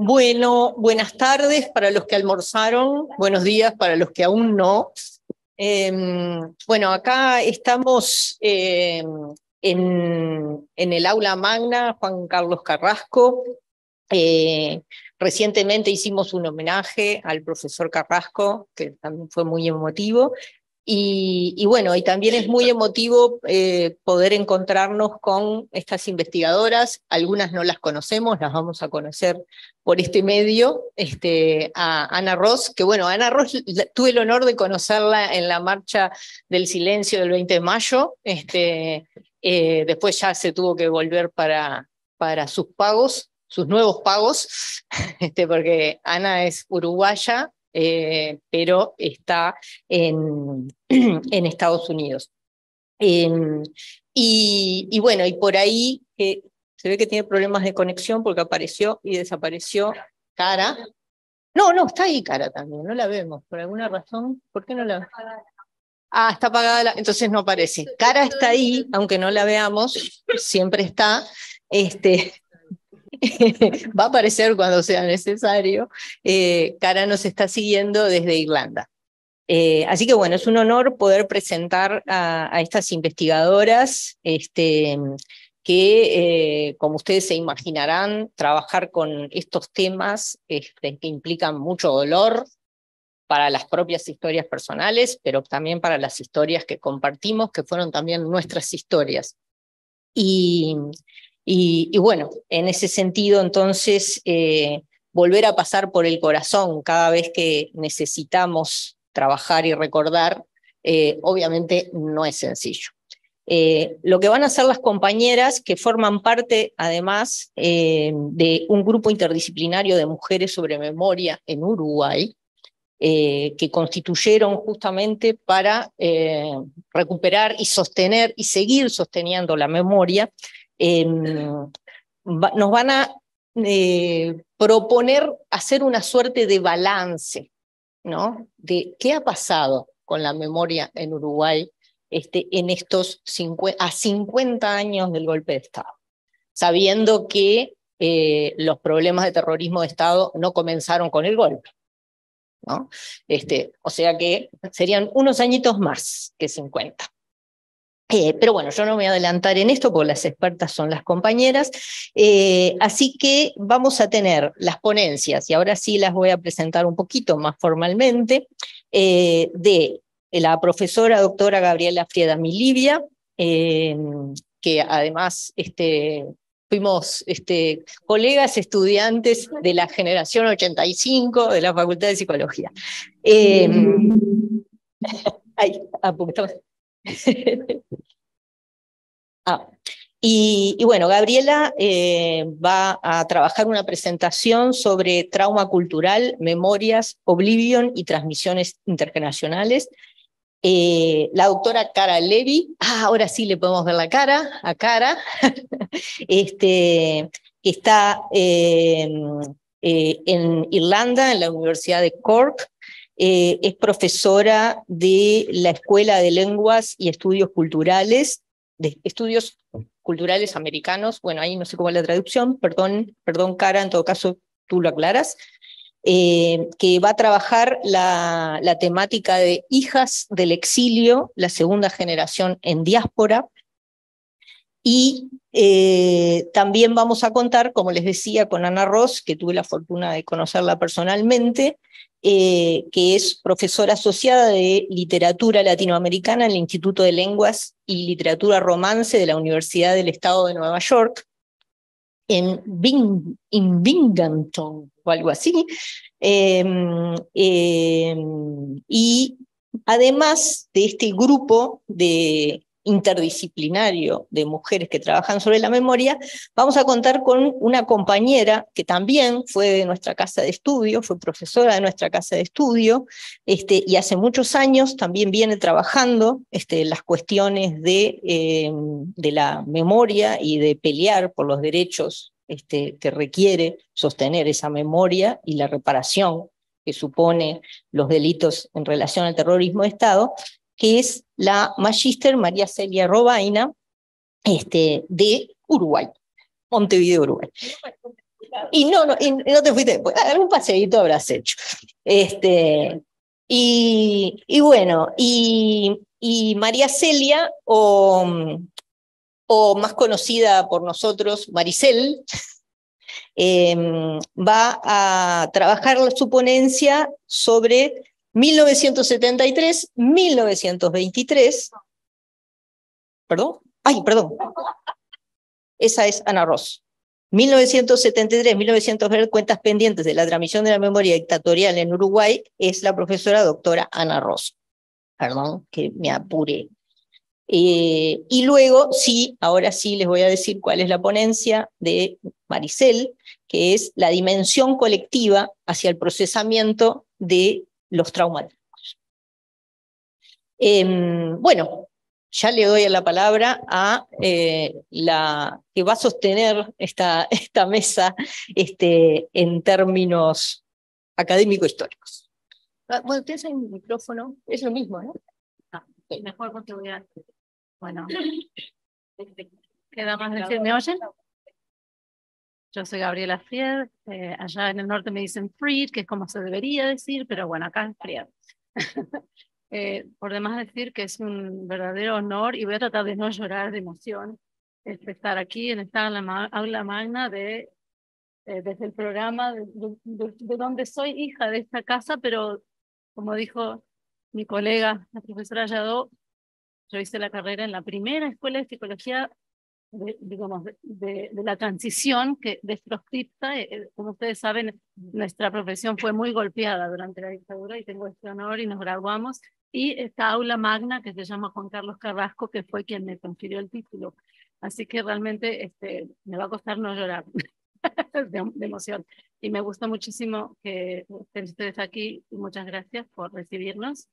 Bueno, buenas tardes para los que almorzaron, buenos días para los que aún no. Em, bueno, acá estamos em, en, el aula magna Juan Carlos Carrasco. Eh, recientemente hicimos un homenaje al profesor Carrasco, que también fue muy emotivo, y, bueno, y también es muy emotivo eh, poder encontrarnos con estas investigadoras. Algunas no las conocemos, las vamos a conocer por este medio. Este, a Ana Ross, que bueno, Ana Ross tuve el honor de conocerla en la marcha del silencio del 20 de mayo. Este, eh, después ya se tuvo que volver para, para sus pagos, sus nuevos pagos, este, porque Ana es uruguaya, eh, pero está en, Estados Unidos. Em, y, bueno, y por ahí eh, se ve que tiene problemas de conexión porque apareció y desapareció cara. No, no, está ahí cara también, no la vemos. Por alguna razón, ¿por qué no la vemos? Ah, está apagada, entonces no aparece. Cara está ahí, aunque no la veamos, siempre está. Este, va a aparecer cuando sea necesario. Cara eh, nos está siguiendo desde Irlanda. Eh, así que bueno, es un honor poder presentar a, estas investigadoras este, que, eh, como ustedes se imaginarán, trabajar con estos temas este, que implican mucho dolor para las propias historias personales, pero también para las historias que compartimos, que fueron también nuestras historias. Y y, bueno, en ese sentido, entonces, eh, volver a pasar por el corazón cada vez que necesitamos trabajar y recordar, eh, obviamente no es sencillo. Eh, lo que van a hacer las compañeras que forman parte, además, de un grupo interdisciplinario de mujeres sobre memoria en Uruguay, que constituyeron justamente para recuperar y sostener y seguir sosteniendo la memoria Em, nos van a eh, proponer hacer una suerte de balance, ¿no? De qué ha pasado con la memoria en Uruguay este, en estos 50, a 50 años del golpe de Estado, sabiendo que eh, los problemas de terrorismo de Estado no comenzaron con el golpe. ¿no? Este, o sea que serían unos añitos más que 50. Eh, pero bueno, yo no me voy a adelantar en esto porque las expertas son las compañeras. Eh, así que vamos a tener las ponencias, y ahora sí las voy a presentar un poquito más formalmente, eh, de la profesora doctora Gabriela Frieda Milivia, que además este, fuimos este, colegas estudiantes de la generación 85 de la Facultad de Psicología. Ay, apuntamos. Ah, Ah, y, bueno, Gabriela eh, va a trabajar una presentación sobre trauma cultural, memorias, oblivion y transmisiones internacionales, eh, la doctora Cara Levy, ah, ahora sí le podemos ver la cara, a Cara, este, está eh, en Irlanda, en la Universidad de Cork, eh, es profesora de la Escuela de Lenguas y Estudios Culturales, de Estudios Culturales Americanos, bueno, ahí no sé cómo es la traducción, perdón, perdón Cara, en todo caso tú lo aclaras, eh, que va a trabajar la, temática de hijas del exilio, la segunda generación en diáspora, y eh, también vamos a contar, como les decía, con Ana Ross, que tuve la fortuna de conocerla personalmente, eh, que es profesora asociada de literatura latinoamericana en el Instituto de Lenguas y Literatura Romance de la Universidad del Estado de Nueva York, en, Binghamton o algo así. Em, em, y además de este grupo de interdisciplinario de mujeres que trabajan sobre la memoria, vamos a contar con una compañera que también fue de nuestra casa de estudio, fue profesora de nuestra casa de estudio, este, y hace muchos años también viene trabajando este, las cuestiones eh, de, la memoria y de pelear por los derechos este, que requiere sostener esa memoria y la reparación que supone los delitos en relación al terrorismo de Estado, que es la magister María Celia Robaina este, de Uruguay, Montevideo, Uruguay. Y no, no, no te fuiste, algún paseíto habrás hecho. Este, y, bueno, y, María Celia, o, más conocida por nosotros, Maricel, em, va a trabajar su ponencia sobre 1973, 1923. ¿Perdón? Ay, perdón. Esa es Ana Ross. 1973, 1923, cuentas pendientes de la transmisión de la memoria dictatorial en Uruguay es la profesora doctora Ana Ross. Perdón que me apure. Eh, y luego, sí, ahora sí les voy a decir cuál es la ponencia de Maricel, que es la dimensión colectiva hacia el procesamiento de los traumáticos. Em, bueno, ya le doy la palabra a eh, la que va a sostener esta, esta mesa este, en términos académico-históricos. Ah, bueno, tienes un micrófono, es lo mismo, ¿no? Ah, mejor porque voy a... Bueno, ¿queda más decir? ¿Me oyen? Yo soy Gabriela Fried, eh, allá en el norte me dicen Fried, que es como se debería decir, pero bueno, acá es Fried. Eh, por demás decir que es un verdadero honor y voy a tratar de no llorar de emoción este, estar aquí en esta aula magna de, eh, desde el programa de, de, donde soy hija de esta casa, pero como dijo mi colega, la profesora Yadó, yo hice la carrera en la primera escuela de psicología de, digamos, de, la transición que de eh, eh, como ustedes saben, nuestra profesión fue muy golpeada durante la dictadura y tengo este honor y nos graduamos. Y esta aula magna que se llama Juan Carlos Carrasco, que fue quien me confirió el título. Así que realmente este, me va a costar no llorar de, emoción. Y me gusta muchísimo que estén ustedes aquí y muchas gracias por recibirnos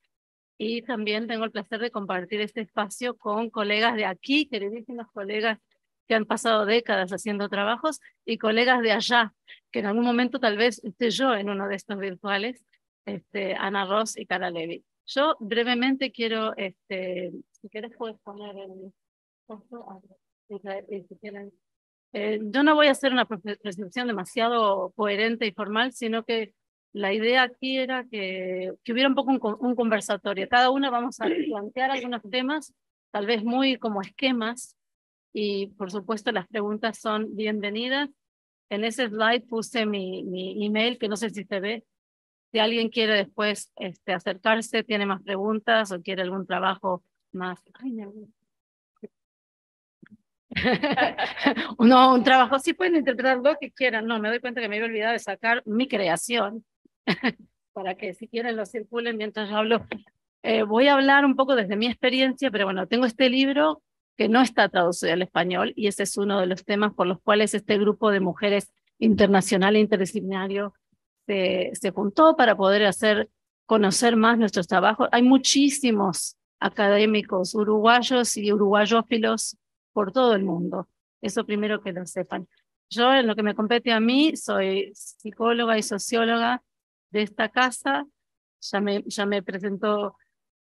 y también tengo el placer de compartir este espacio con colegas de aquí, queridísimos colegas que han pasado décadas haciendo trabajos y colegas de allá, que en algún momento tal vez esté yo en uno de estos virtuales, este, Ana Ross y Cara Levy. Yo brevemente quiero, este, si quieres puedes poner el... Eh, yo no voy a hacer una presentación demasiado coherente y formal, sino que la idea aquí era que, que hubiera un poco un, conversatorio. Cada una vamos a plantear algunos temas, tal vez muy como esquemas, y por supuesto las preguntas son bienvenidas. En ese slide puse mi, email, que no sé si se ve. Si alguien quiere después este, acercarse, tiene más preguntas o quiere algún trabajo más. no. un trabajo, sí pueden interpretar lo que quieran. No, me doy cuenta que me había olvidado de sacar mi creación, para que si quieren lo circulen mientras yo hablo. Eh, voy a hablar un poco desde mi experiencia, pero bueno, tengo este libro que no está traducido al español y ese es uno de los temas por los cuales este grupo de mujeres internacional e interdisciplinario se, se juntó para poder hacer conocer más nuestros trabajos. Hay muchísimos académicos uruguayos y uruguayófilos por todo el mundo. Eso primero que lo sepan. Yo, en lo que me compete a mí, soy psicóloga y socióloga de esta casa. Ya me, ya me presentó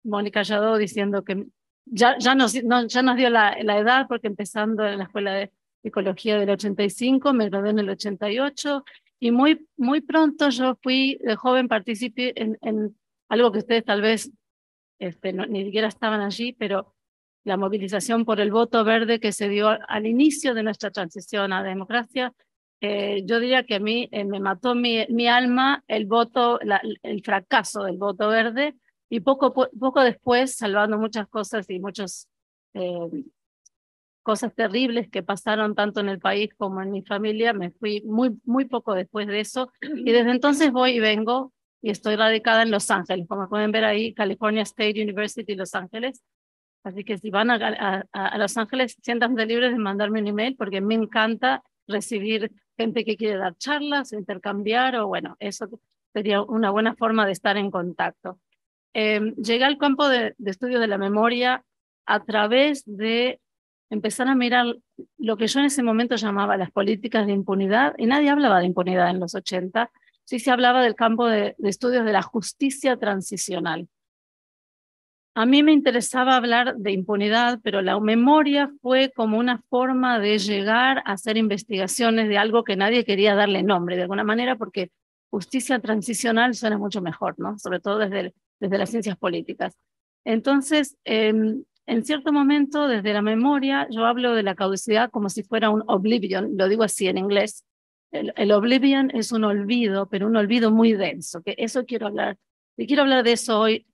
Mónica Yadó diciendo que ya, ya, nos, no, ya nos dio la, la, edad porque empezando en la escuela de ecología del 85, me gradué en el 88 y muy, muy pronto yo fui de joven participé en, en algo que ustedes tal vez este, ni siquiera estaban allí, pero la movilización por el voto verde que se dio al inicio de nuestra transición a democracia eh, yo diría que a mí eh, me mató mi, alma el voto, el fracaso del voto verde y poco, poco después, salvando muchas cosas y muchas eh, cosas terribles que pasaron tanto en el país como en mi familia, me fui muy, muy poco después de eso y desde entonces voy y vengo y estoy radicada en Los Ángeles, como pueden ver ahí, California State University, Los Ángeles. Así que si van a, a, Los Ángeles, siéntanse libres de mandarme un email porque me encanta recibir gente que quiere dar charlas, intercambiar o bueno, eso sería una buena forma de estar en contacto. Em, llegué al campo de, estudios estudio de la memoria a través de empezar a mirar lo que yo en ese momento llamaba las políticas de impunidad, y nadie hablaba de impunidad en los 80, sí se hablaba del campo de estudios de la justicia transicional. A mí me interesaba hablar de impunidad, pero la memoria fue como una forma de llegar a hacer investigaciones de algo que nadie quería darle nombre, de alguna manera, porque justicia transicional suena mucho mejor, ¿no? Sobre todo desde, desde las ciencias políticas. Entonces, em, en cierto momento, desde la memoria, yo hablo de la caudicidad como si fuera un oblivion, lo digo así en inglés. El, el oblivion es un olvido, pero un olvido muy denso, que eso quiero hablar. Y quiero hablar de eso hoy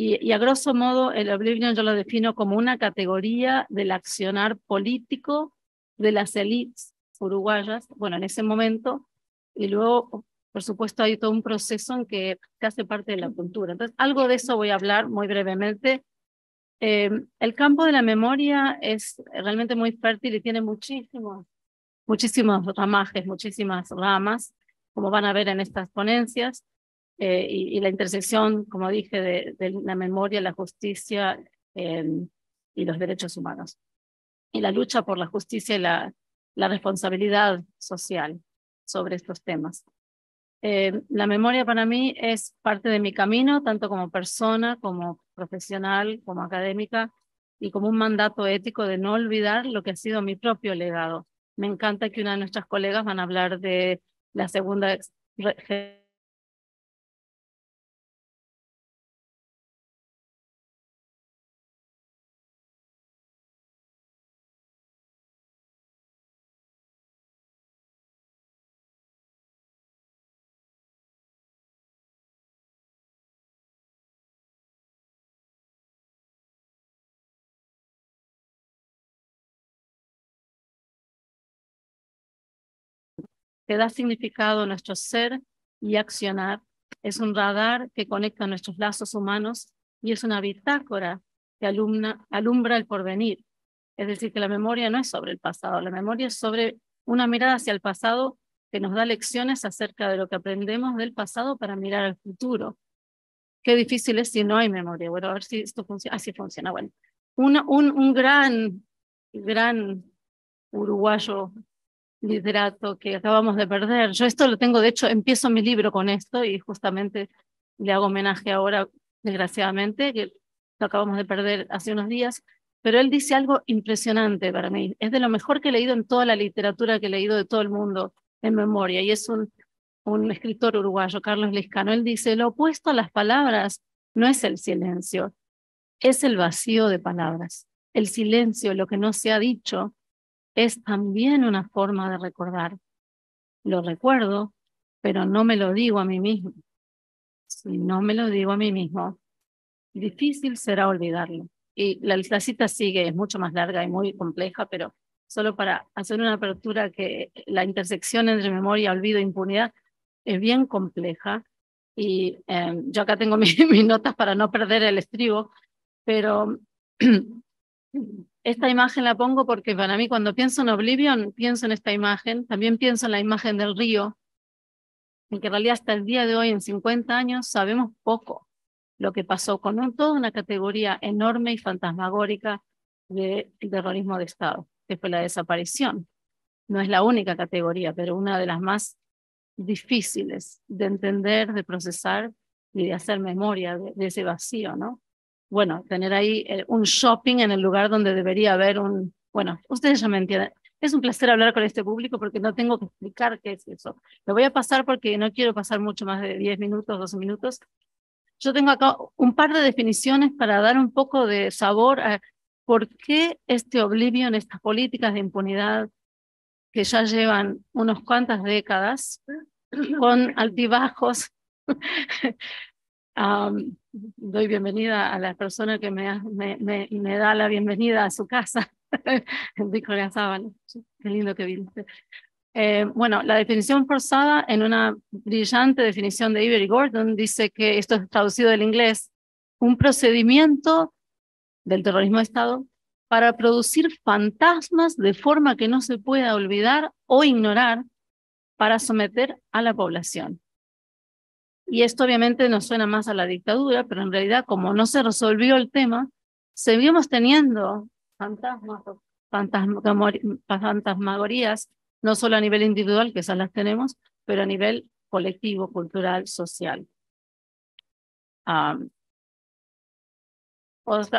y, a grosso modo, el Oblivion yo lo defino como una categoría del accionar político de las élites uruguayas, bueno, en ese momento, y luego, por supuesto, hay todo un proceso en que hace parte de la cultura. Entonces, algo de eso voy a hablar muy brevemente. Eh, el campo de la memoria es realmente muy fértil y tiene muchísimos, muchísimos ramajes, muchísimas ramas, como van a ver en estas ponencias. Eh, y, la intersección, como dije, de, la memoria, la justicia em, y los derechos humanos. Y la lucha por la justicia y la, la responsabilidad social sobre estos temas. Em, la memoria para mí es parte de mi camino, tanto como persona, como profesional, como académica, y como un mandato ético de no olvidar lo que ha sido mi propio legado. Me encanta que una de nuestras colegas van a hablar de la segunda que da significado a nuestro ser y accionar. Es un radar que conecta nuestros lazos humanos y es una bitácora que alumbra el porvenir. Es decir, que la memoria no es sobre el pasado, la memoria es sobre una mirada hacia el pasado que nos da lecciones acerca de lo que aprendemos del pasado para mirar al futuro. Qué difícil es si no hay memoria. Bueno, a ver si esto funciona. Así sí funciona. Bueno, un, un gran, gran uruguayo literato que acabamos de perder. Yo esto lo tengo, de hecho, empiezo mi libro con esto y justamente le hago homenaje ahora, desgraciadamente, que lo acabamos de perder hace unos días, pero él dice algo impresionante para mí. Es de lo mejor que he leído en toda la literatura que he leído de todo el mundo en memoria y es un, un escritor uruguayo, Carlos Liscano. Él dice, lo opuesto a las palabras no es el silencio, es el vacío de palabras. El silencio, lo que no se ha dicho, es también una forma de recordar. Lo recuerdo, pero no me lo digo a mí mismo. Si no me lo digo a mí mismo, difícil será olvidarlo. Y la, cita sigue, es mucho más larga y muy compleja, pero solo para hacer una apertura que la intersección entre memoria, olvido e impunidad es bien compleja. Y em, yo acá tengo mis notas para no perder el estribo, pero Esta imagen la pongo porque para mí cuando pienso en Oblivion, pienso en esta imagen, también pienso en la imagen del río, en que en realidad hasta el día de hoy, en 50 años, sabemos poco lo que pasó con un, toda una categoría enorme y fantasmagórica de terrorismo de Estado, que fue la desaparición. No es la única categoría, pero una de las más difíciles de entender, de procesar y de hacer memoria de ese vacío, ¿no? bueno, tener ahí eh, un shopping en el lugar donde debería haber un, bueno, ustedes ya me entienden. Es un placer hablar con este público porque no tengo que explicar qué es eso. Lo voy a pasar porque no quiero pasar mucho más de 10 minutos, 12 minutos. Yo tengo acá un par de definiciones para dar un poco de sabor a por qué este oblivio en estas políticas de impunidad que ya llevan unas cuantas décadas, con altibajos doy bienvenida a la persona que me, da la bienvenida a su casa. Dijo sábana. Qué lindo que viniste. Eh, bueno, la definición forzada en una brillante definición de Ivery Gordon dice que esto es traducido del inglés, un procedimiento del terrorismo de Estado para producir fantasmas de forma que no se pueda olvidar o ignorar para someter a la población. Y esto obviamente nos suena más a la dictadura, pero en realidad como no se resolvió el tema, seguimos teniendo fantasmas, fantasmagorías, no solo a nivel individual, que esas las tenemos, pero a nivel colectivo, cultural, social.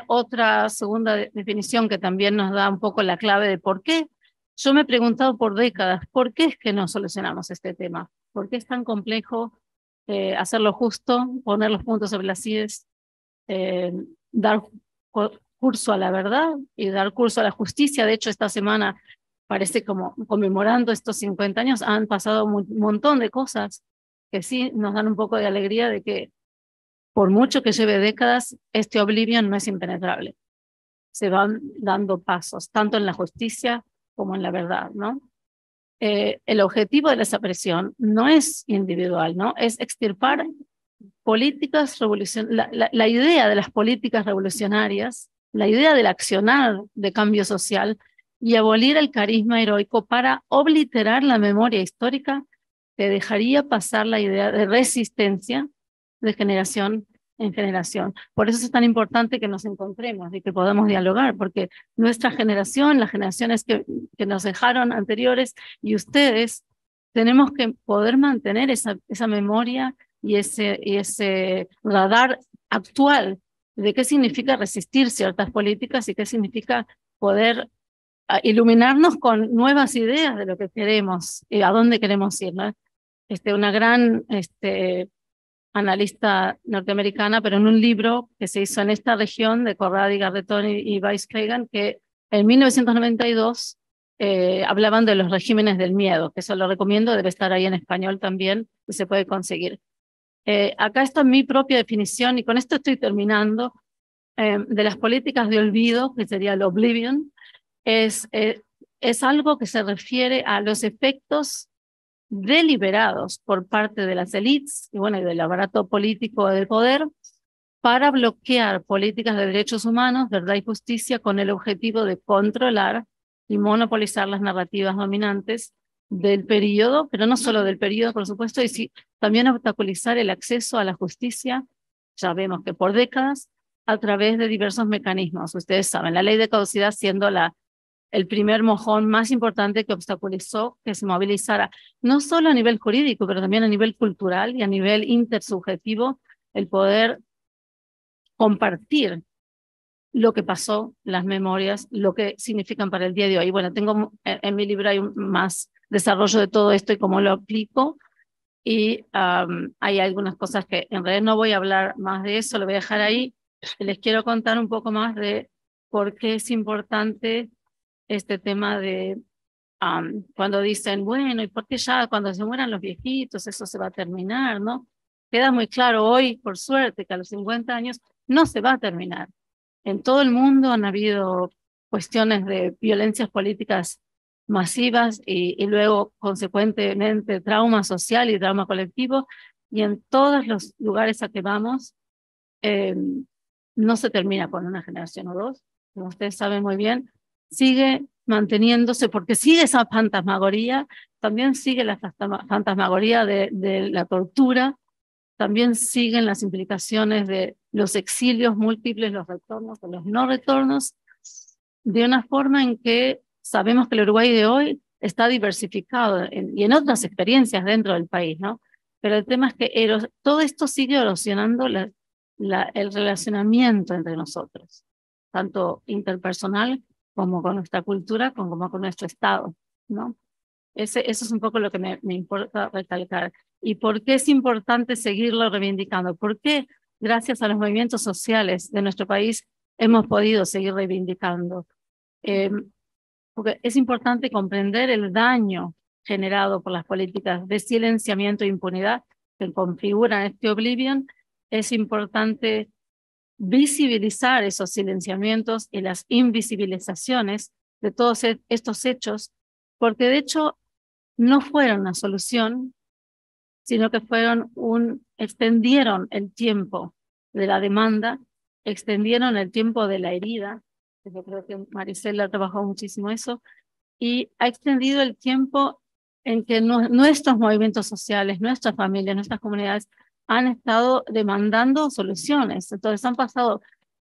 otra segunda definición que también nos da un poco la clave de por qué. Yo me he preguntado por décadas, ¿por qué es que no solucionamos este tema? ¿Por qué es tan complejo? eh, hacer lo justo, poner los puntos sobre las IES, eh, dar curso a la verdad y dar curso a la justicia. De hecho, esta semana parece como conmemorando estos 50 años, han pasado un montón de cosas que sí nos dan un poco de alegría de que por mucho que lleve décadas, este oblivio no es impenetrable. Se van dando pasos, tanto en la justicia como en la verdad, ¿no? Eh, el objetivo de la desaparición no es individual, ¿no? Es extirpar políticas revolucionarias, la, la idea de las políticas revolucionarias, la idea del accionar de cambio social y abolir el carisma heroico para obliterar la memoria histórica que dejaría pasar la idea de resistencia de generación en generación. Por eso es tan importante que nos encontremos y que podamos dialogar, porque nuestra generación, las generaciones que, que nos dejaron anteriores y ustedes, tenemos que poder mantener esa, esa memoria y ese, y ese radar actual de qué significa resistir ciertas políticas y qué significa poder ah, iluminarnos con nuevas ideas de lo que queremos y a dónde queremos ir. Este, una gran este, analista norteamericana, pero en un libro que se hizo en esta región de Corradi, Garretón y, y que en 1992 eh, hablaban de los regímenes del miedo, que eso lo recomiendo, debe estar ahí en español también y se puede conseguir. Eh, acá está mi propia definición y con esto estoy terminando, em, de las políticas de olvido, que sería el oblivion, es, eh, es algo que se refiere a los efectos deliberados por parte de las élites y bueno, del aparato político del poder para bloquear políticas de derechos humanos, verdad y justicia con el objetivo de controlar y monopolizar las narrativas dominantes del periodo, pero no solo del periodo, por supuesto, y también obstaculizar el acceso a la justicia, ya vemos que por décadas, a través de diversos mecanismos. Ustedes saben, la ley de caducidad siendo la el primer mojón más importante que obstaculizó que se movilizara, no solo a nivel jurídico, pero también a nivel cultural y a nivel intersubjetivo, el poder compartir lo que pasó, las memorias, lo que significan para el día de hoy. Bueno, tengo eh, en mi libro hay más desarrollo de todo esto y cómo lo aplico. Y hay algunas cosas que en realidad no voy a hablar más de eso, lo voy a dejar ahí. Les quiero contar un poco más de por qué es importante este tema de cuando dicen, bueno, ¿y por qué ya cuando se mueran los viejitos eso se va a terminar, no? Queda muy claro hoy, por suerte, que a los 50 años no se va a terminar. En todo el mundo han habido cuestiones de violencias políticas masivas y, luego, consecuentemente, trauma social y trauma colectivo. Y en todos los lugares a que vamos, em, no se termina con una generación o dos, como ustedes saben muy bien, sigue manteniéndose, porque sigue esa fantasmagoría, también sigue la fantasmagoría de, de la tortura, también siguen las implicaciones de los exilios múltiples, los retornos o los no retornos, de una forma en que sabemos que el Uruguay de hoy está diversificado y en otras experiencias dentro del país, ¿no? Pero el tema es que todo esto sigue erosionando la, el relacionamiento entre nosotros, tanto interpersonal como con nuestra cultura, como con nuestro Estado, ¿no? eso es un poco lo que me, importa recalcar. ¿Y por qué es importante seguirlo reivindicando? ¿Por qué, gracias a los movimientos sociales de nuestro país, hemos podido seguir reivindicando? Eh, porque es importante comprender el daño generado por las políticas de silenciamiento e impunidad que configuran este oblivion. Es importante visibilizar esos silenciamientos y las invisibilizaciones de todos e-, estos hechos, porque de hecho no fueron una solución, sino que fueron un, extendieron el tiempo de la demanda, extendieron el tiempo de la herida, yo creo que Maricela ha muchísimo eso, y ha extendido el tiempo en que nuestros movimientos sociales, nuestras familias, nuestras comunidades han estado demandando soluciones. Entonces han pasado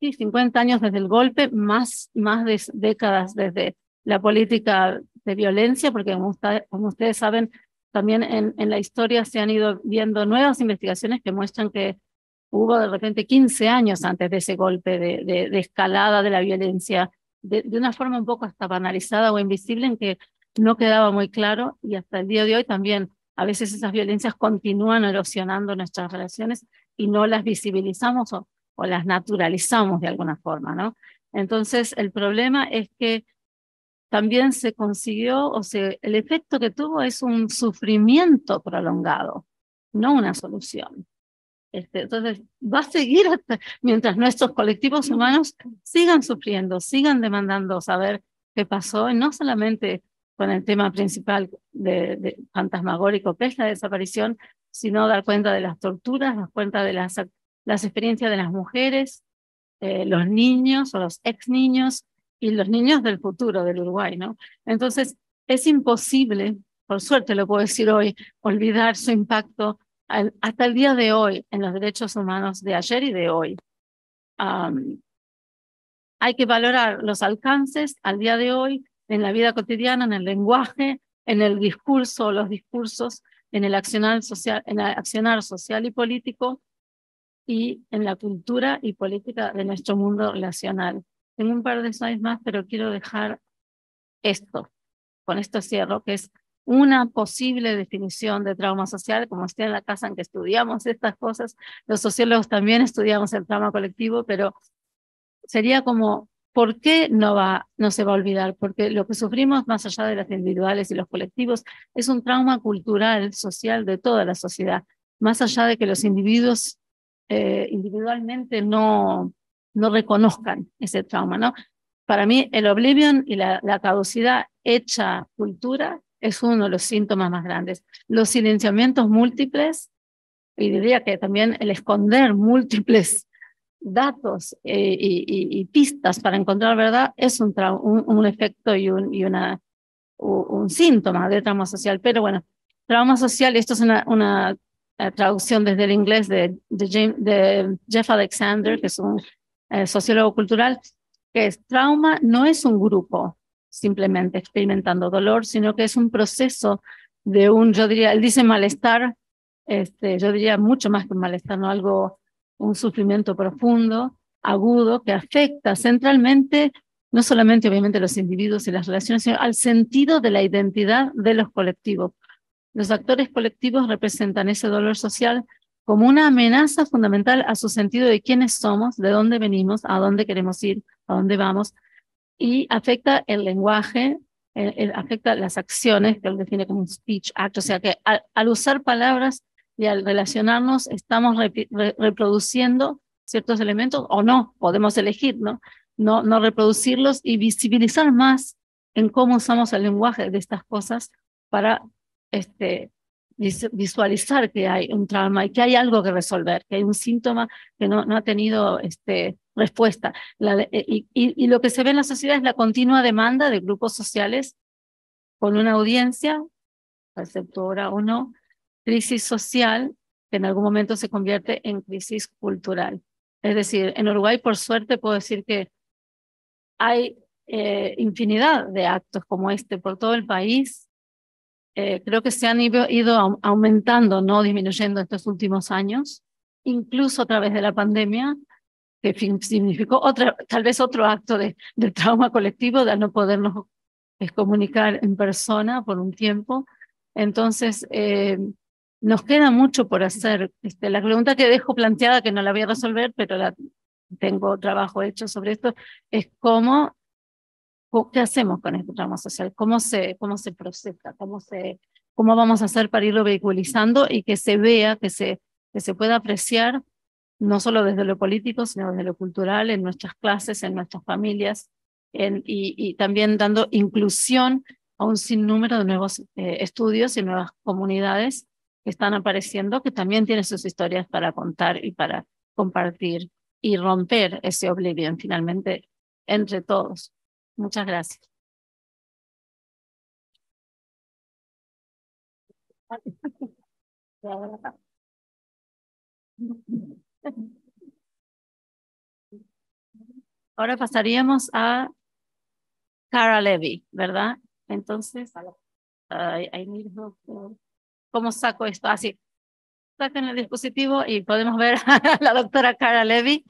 sí, 50 años desde el golpe, más, más de décadas desde la política de violencia, porque como, ustedes saben, también en, la historia se han ido viendo nuevas investigaciones que muestran que hubo de repente 15 años antes de ese golpe de, escalada de la violencia, de, de, una forma un poco hasta banalizada o invisible en que no quedaba muy claro y hasta el día de hoy también a veces esas violencias continúan erosionando nuestras relaciones y no las visibilizamos o, las naturalizamos de alguna forma, ¿no? Entonces, el problema es que también se consiguió, o sea, el efecto que tuvo es un sufrimiento prolongado, no una solución. Este, entonces, va a seguir mientras nuestros colectivos humanos sigan sufriendo, sigan demandando saber qué pasó, y no solamente con el tema principal de, fantasmagórico que es la desaparición, sino dar cuenta de las torturas, dar cuenta de las, las experiencias de las mujeres, eh, los niños o los ex niños y los niños del futuro del Uruguay. ¿no? Entonces, es imposible, por suerte lo puedo decir hoy, olvidar su impacto hasta el día de hoy en los derechos humanos de ayer y de hoy. hay que valorar los alcances al día de hoy en la vida cotidiana, en el lenguaje, en el discurso, los discursos, en el accionar social, en el accionar social y político y en la cultura y política de nuestro mundo relacional. Tengo un par de slides más, pero quiero dejar esto, con esto cierro, que es una posible definición de trauma social, como está en la casa en que estudiamos estas cosas, los sociólogos también estudiamos el trauma colectivo, pero sería como ¿Por qué no, va, no se va a olvidar? Porque lo que sufrimos más allá de las individuales y los colectivos es un trauma cultural, social de toda la sociedad, más allá de que los individuos eh, individualmente no, no reconozcan ese trauma. ¿no? Para mí el oblivion y la, la caducidad hecha cultura es uno de los síntomas más grandes. Los silenciamientos múltiples, y diría que también el esconder múltiples datos eh, y, y, pistas para encontrar verdad es un, un, efecto y, un, y una, un síntoma de trauma social. Pero bueno, trauma social, esto es una, una eh, traducción desde el inglés de, de, Jeff Alexander, que es un eh, sociólogo cultural, que es trauma no es un grupo simplemente experimentando dolor, sino que es un proceso de un, yo diría, él dice malestar, este, yo diría mucho más que malestar, ¿no? algo un sufrimiento profundo, agudo, que afecta centralmente no solamente obviamente los individuos y las relaciones, sino al sentido de la identidad de los colectivos. Los actores colectivos representan ese dolor social como una amenaza fundamental a su sentido de quiénes somos, de dónde venimos, a dónde queremos ir, a dónde vamos, y afecta el lenguaje, eh, eh, afecta las acciones, que él define como un speech act, o sea que al usar palabras y al relacionarnos estamos reproduciendo ciertos elementos o no, podemos elegir, ¿no? ¿no? No reproducirlos y visibilizar más en cómo usamos el lenguaje de estas cosas para este, visualizar que hay un trauma y que hay algo que resolver, que hay un síntoma que no, no ha tenido este, respuesta. La eh, y, y, lo que se ve en la sociedad es la continua demanda de grupos sociales con una audiencia, receptora o no, crisis social que en algún momento se convierte en crisis cultural. Es decir, en Uruguay, por suerte, puedo decir que hay eh, infinidad de actos como este por todo el país. Eh, creo que se han ido aumentando, no disminuyendo estos últimos años, incluso a través de la pandemia, que significó otra, tal vez otro acto de, trauma colectivo, de no podernos comunicar en persona por un tiempo. Entonces, eh, nos queda mucho por hacer. Este, la pregunta que dejo planteada, que no la voy a resolver, pero tengo trabajo hecho sobre esto, es cómo, qué hacemos con este trauma social, cómo se, cómo se procesa, cómo, se, cómo vamos a hacer para irlo vehiculizando y que se vea, que se, que se pueda apreciar, no solo desde lo político, sino desde lo cultural, en nuestras clases, en nuestras familias, y, también dando inclusión a un sinnúmero de nuevos eh, estudios y nuevas comunidades están apareciendo, que también tienen sus historias para contar y para compartir y romper ese oblivion finalmente entre todos. Muchas gracias. Ahora pasaríamos a Cara Levy, ¿verdad? Entonces, ¿Cómo saco esto? Así. en el dispositivo y podemos ver a la doctora Cara Levy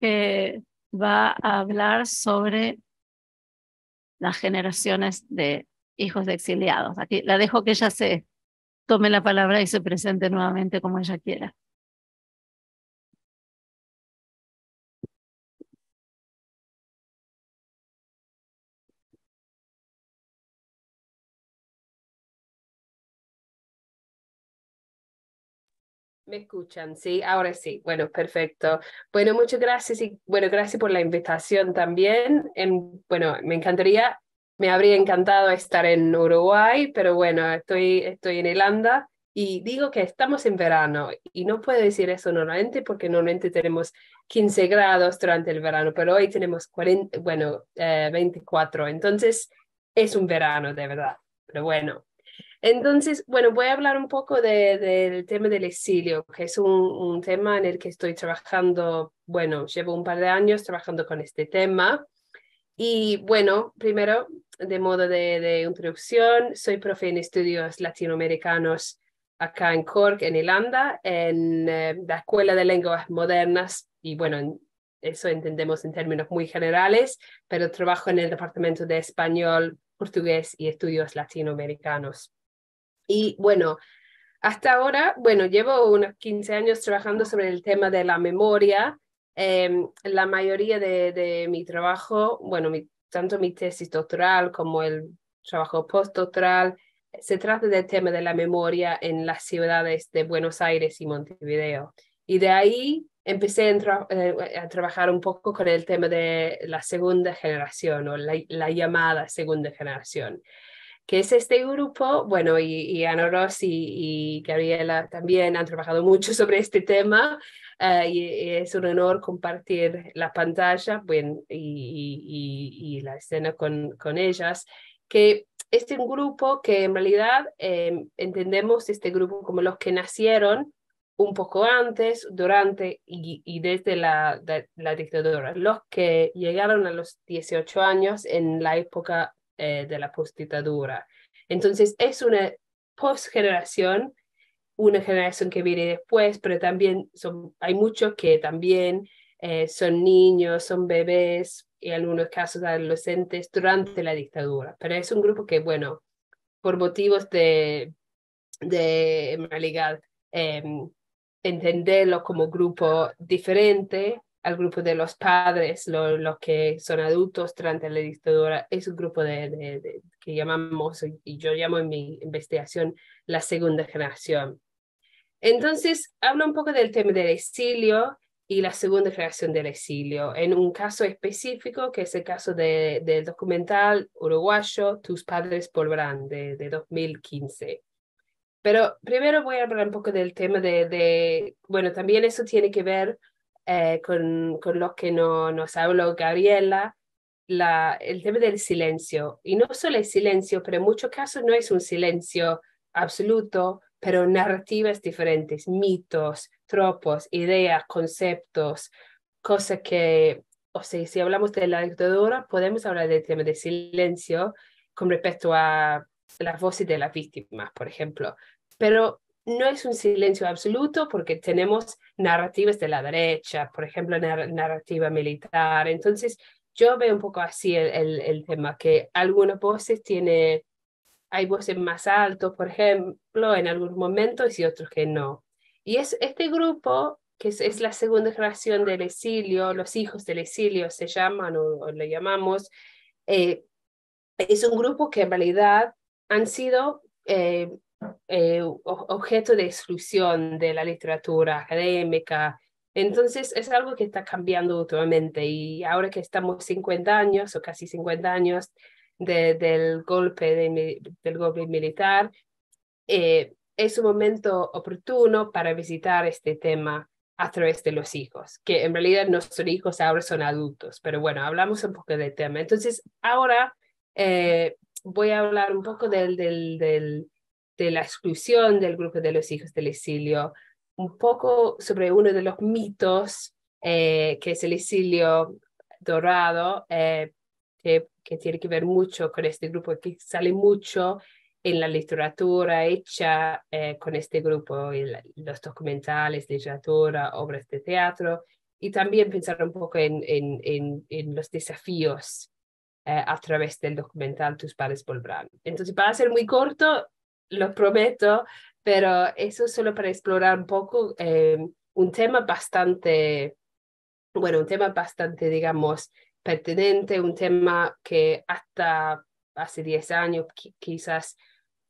que va a hablar sobre las generaciones de hijos de exiliados. Aquí la dejo que ella se tome la palabra y se presente nuevamente como ella quiera. Me escuchan, sí, ahora sí. Bueno, perfecto. Bueno, muchas gracias y bueno, gracias por la invitación también. bueno, me encantaría, me habría encantado estar en Uruguay, pero bueno, estoy, estoy en Irlanda y digo que estamos en verano y no puedo decir eso normalmente porque normalmente tenemos 15 grados durante el verano, pero hoy tenemos 40, bueno, 24, eh, entonces es un verano de verdad, pero bueno. Entonces, bueno, voy a hablar un poco del tema del exilio, que es un, tema en el que estoy trabajando, bueno, llevo un par de años trabajando con este tema. Y bueno, primero, de modo de, introducción, soy profe en estudios latinoamericanos acá en Cork, en Irlanda, en eh, la Escuela de Lenguas Modernas, y bueno, eso entendemos en términos muy generales, pero trabajo en el Departamento de Español, Portugués y Estudios Latinoamericanos. Y bueno, hasta ahora, bueno, llevo unos 15 años trabajando sobre el tema de la memoria. Em, la mayoría de, mi trabajo, bueno, tanto mi tesis doctoral como el trabajo postdoctoral, se trata del tema de la memoria en las ciudades de Buenos Aires y Montevideo. Y de ahí empecé eh, a trabajar un poco con el tema de la segunda generación o la llamada segunda generación que es este grupo, bueno, y, Ana Ross y, Gabriela también han trabajado mucho sobre este tema eh, y, es un honor compartir la pantalla bueno, y, la escena con, con ellas, que este un grupo que en realidad em, entendemos este grupo como los que nacieron un poco antes, durante y, desde la, la, dictadura, los que llegaron a los 18 años en la época eh, de la postdictadura. Entonces es una postgeneración, una generación que viene después, pero también son, hay muchos que también eh, son niños, son bebés, y en algunos casos adolescentes durante la dictadura. Pero es un grupo que, bueno, por motivos de, de realidad, em, entenderlo como grupo diferente, al grupo de los padres, los que son adultos durante la dictadura, es un grupo de, que llamamos, y yo llamo en mi investigación, la segunda generación. Entonces, hablo un poco del tema del exilio y la segunda generación del exilio, en un caso específico, que es el caso del documental uruguayo Tus padres volverán, de, de 2015. Pero primero voy a hablar un poco del tema de, de, bueno, también eso tiene que ver eh, con, con, los que nos, nos habló Gabriela, la, el tema del silencio. Y no solo el silencio, pero en muchos casos no es un silencio absoluto, pero narrativas diferentes, mitos, tropos, ideas, conceptos, cosas que, o sea, si hablamos de la dictadura, podemos hablar del tema del silencio con respecto a las voces de las víctimas, por ejemplo. Pero no es un silencio absoluto porque tenemos narrativas de la derecha, por ejemplo, narrativa militar. Entonces, yo veo un poco así el, tema, que algunas voces tiene, hay voces más altas, por ejemplo, en algunos momentos y otros que no. Y es este grupo, que es, la segunda generación del exilio, los hijos del exilio se llaman o, le llamamos, eh, es un grupo que en realidad han sido... Eh, eh, objeto de exclusión de la literatura académica. Entonces es algo que está cambiando últimamente y ahora que estamos 50 años o casi 50 años de, del, golpe del golpe militar, eh, es un momento oportuno para visitar este tema a través de los hijos, que en realidad no son hijos ahora son adultos, pero bueno, hablamos un poco del tema. Entonces, ahora eh, voy a hablar un poco del, del, del de la exclusión del grupo de los hijos del exilio, un poco sobre uno de los mitos eh, que es el exilio dorado, eh, que, tiene que ver mucho con este grupo, que sale mucho en la literatura hecha eh, con este grupo, en los documentales, literatura, obras de teatro, y también pensar un poco en, en, en los desafíos a través del documental Tus padres volverán. Entonces, para ser muy corto, lo prometo, pero eso es solo para explorar un poco eh, un tema bastante, bueno, un tema bastante, digamos, pertinente, un tema que hasta hace 10 años quizás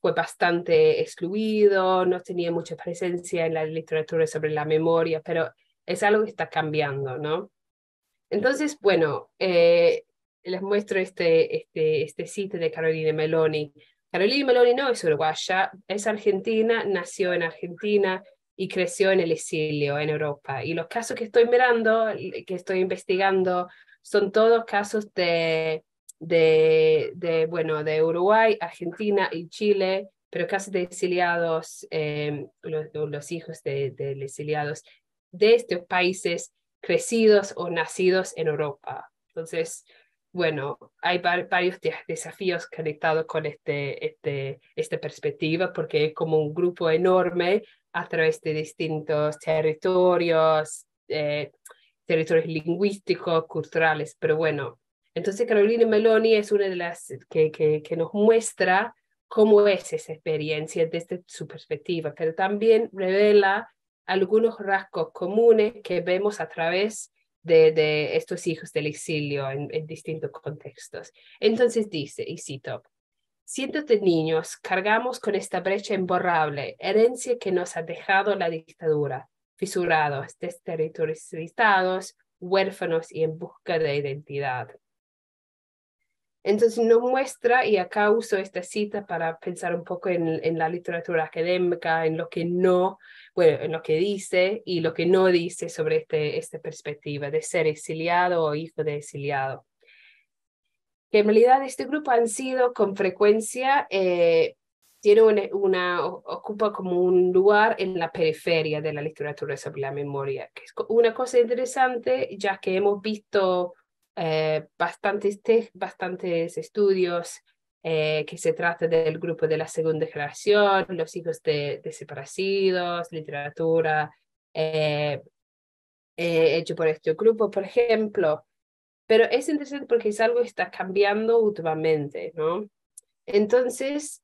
fue bastante excluido, no tenía mucha presencia en la literatura sobre la memoria, pero es algo que está cambiando, ¿no? Entonces, bueno, eh, les muestro este, este, este sitio de Carolina Meloni, Carolina Meloni no es uruguaya, es argentina, nació en Argentina y creció en el exilio en Europa. Y los casos que estoy mirando, que estoy investigando, son todos casos de, de, bueno, de Uruguay, Argentina y Chile, pero casos de exiliados, em, los, hijos de, de exiliados de estos países crecidos o nacidos en Europa. Entonces, bueno, hay varios desafíos conectados con este, este, esta perspectiva, porque es como un grupo enorme a través de distintos territorios, eh, territorios lingüísticos, culturales, pero bueno. Entonces Carolina Meloni es una de las que, que nos muestra cómo es esa experiencia desde su perspectiva, pero también revela algunos rasgos comunes que vemos a través de, estos hijos del exilio en, distintos contextos. Entonces dice, y cito, Cientos de niños cargamos con esta brecha imborrable, herencia que nos ha dejado la dictadura, fisurados, desterritorizados, huérfanos y en busca de identidad. Entonces no muestra, y acá uso esta cita para pensar un poco en, la literatura académica, en lo que no, bueno, en lo que dice y lo que no dice sobre este, esta perspectiva de ser exiliado o hijo de exiliado. Que en realidad este grupo han sido con frecuencia, eh, tiene una, ocupa como un lugar en la periferia de la literatura sobre la memoria, que es una cosa interesante ya que hemos visto eh, bastantes, bastantes estudios eh, que se trata del grupo de la segunda generación, los hijos de, desaparecidos, literatura eh, eh, hecho por este grupo, por ejemplo. Pero es interesante porque es algo que está cambiando últimamente, ¿no? Entonces,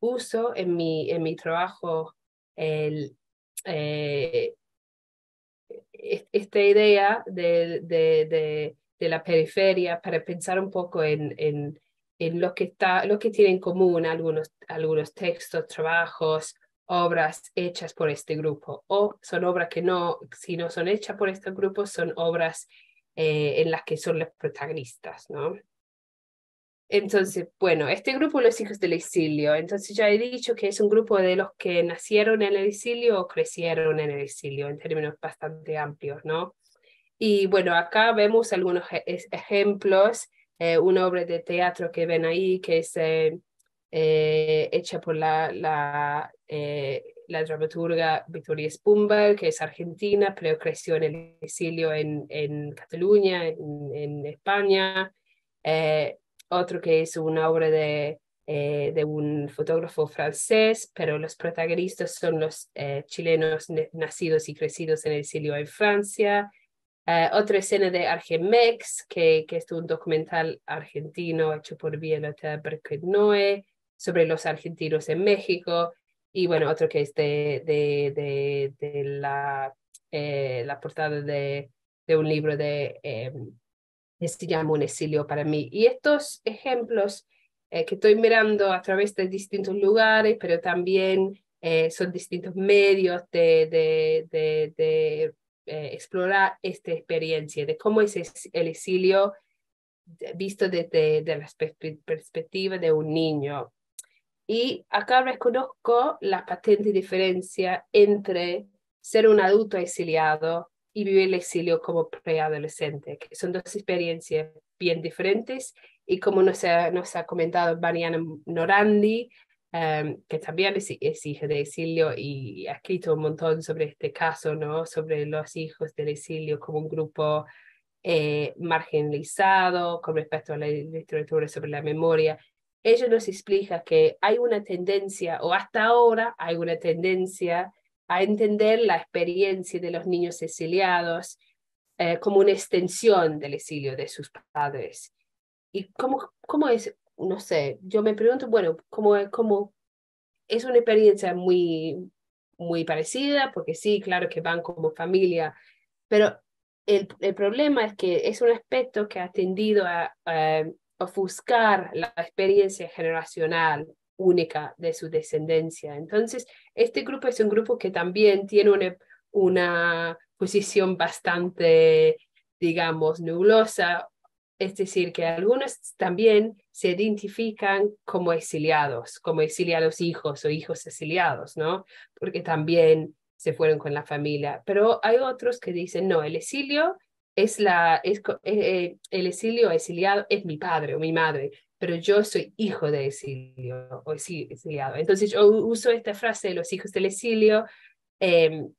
uso en mi, en mi trabajo el, esta idea de, la periferia para pensar un poco en, lo, que está, lo que tiene en común algunos, algunos textos, trabajos, obras hechas por este grupo o son obras que no, si no son hechas por este grupo, son obras eh, en las que son los protagonistas, ¿no? Entonces, bueno, este grupo, los hijos del exilio, entonces ya he dicho que es un grupo de los que nacieron en el exilio o crecieron en el exilio, en términos bastante amplios, ¿no? Y bueno, acá vemos algunos e-, ejemplos, eh, una obra de teatro que ven ahí, que es eh, eh, hecha por la, la, eh, dramaturga Victoria Spumberg, que es argentina, pero creció en el exilio en, en Cataluña, en, España otro que es una obra de, eh, de un fotógrafo francés, pero los protagonistas son los eh, chilenos nacidos y crecidos en el exilio en Francia. Eh, otra escena de Argemex, que, que es un documental argentino hecho por Violeta Noé sobre los argentinos en México. Y bueno, otro que es de, de, de, la, eh, la portada de, de un libro de em, se llama un exilio para mí. Y estos ejemplos eh, que estoy mirando a través de distintos lugares, pero también eh, son distintos medios de, de, de, eh, explorar esta experiencia, de cómo es el exilio visto desde la perspectiva de un niño. Y acá reconozco la patente diferencia entre ser un adulto exiliado y vivir el exilio como preadolescente, que son dos experiencias bien diferentes y como nos ha, nos ha comentado Mariana Norandi, em, que también es, hija de exilio y ha escrito un montón sobre este caso, ¿no? sobre los hijos del exilio como un grupo eh, marginalizado con respecto a la literatura sobre la memoria. Ella nos explica que hay una tendencia, o hasta ahora hay una tendencia a entender la experiencia de los niños exiliados eh, como una extensión del exilio de sus padres. ¿Y cómo, cómo es? No sé, yo me pregunto, bueno, ¿cómo, cómo es una experiencia muy, muy parecida? Porque sí, claro que van como familia, pero el, el problema es que es un aspecto que ha tendido a, a ofuscar la experiencia generacional única de su descendencia. Entonces, este grupo es un grupo que también tiene una, posición bastante, digamos, nebulosa es decir, que algunos también se identifican como exiliados, como exiliados hijos o hijos exiliados, ¿no? Porque también se fueron con la familia, pero hay otros que dicen, no, el exilio es la, eh, eh, el exilio exiliado es mi padre o mi madre, pero yo soy hijo de exilio o exiliado. Entonces yo uso esta frase los hijos del exilio em,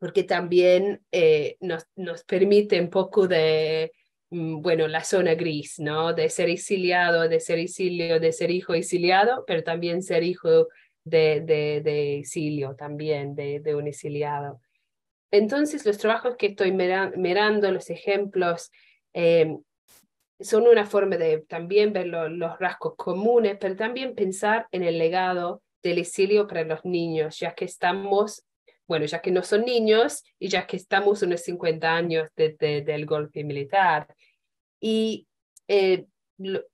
porque también eh, nos, nos, permite un poco de, mm, bueno, la zona gris, ¿no? De ser exiliado, de ser exilio, de ser hijo exiliado, pero también ser hijo de, exilio, también de un exiliado. Entonces, los trabajos que estoy mirando, los ejemplos, eh, son una forma de también ver los rasgos comunes, pero también pensar en el legado del exilio para los niños, ya que estamos, bueno, ya que no son niños y ya que estamos unos 50 años desde golpe militar. Y eh,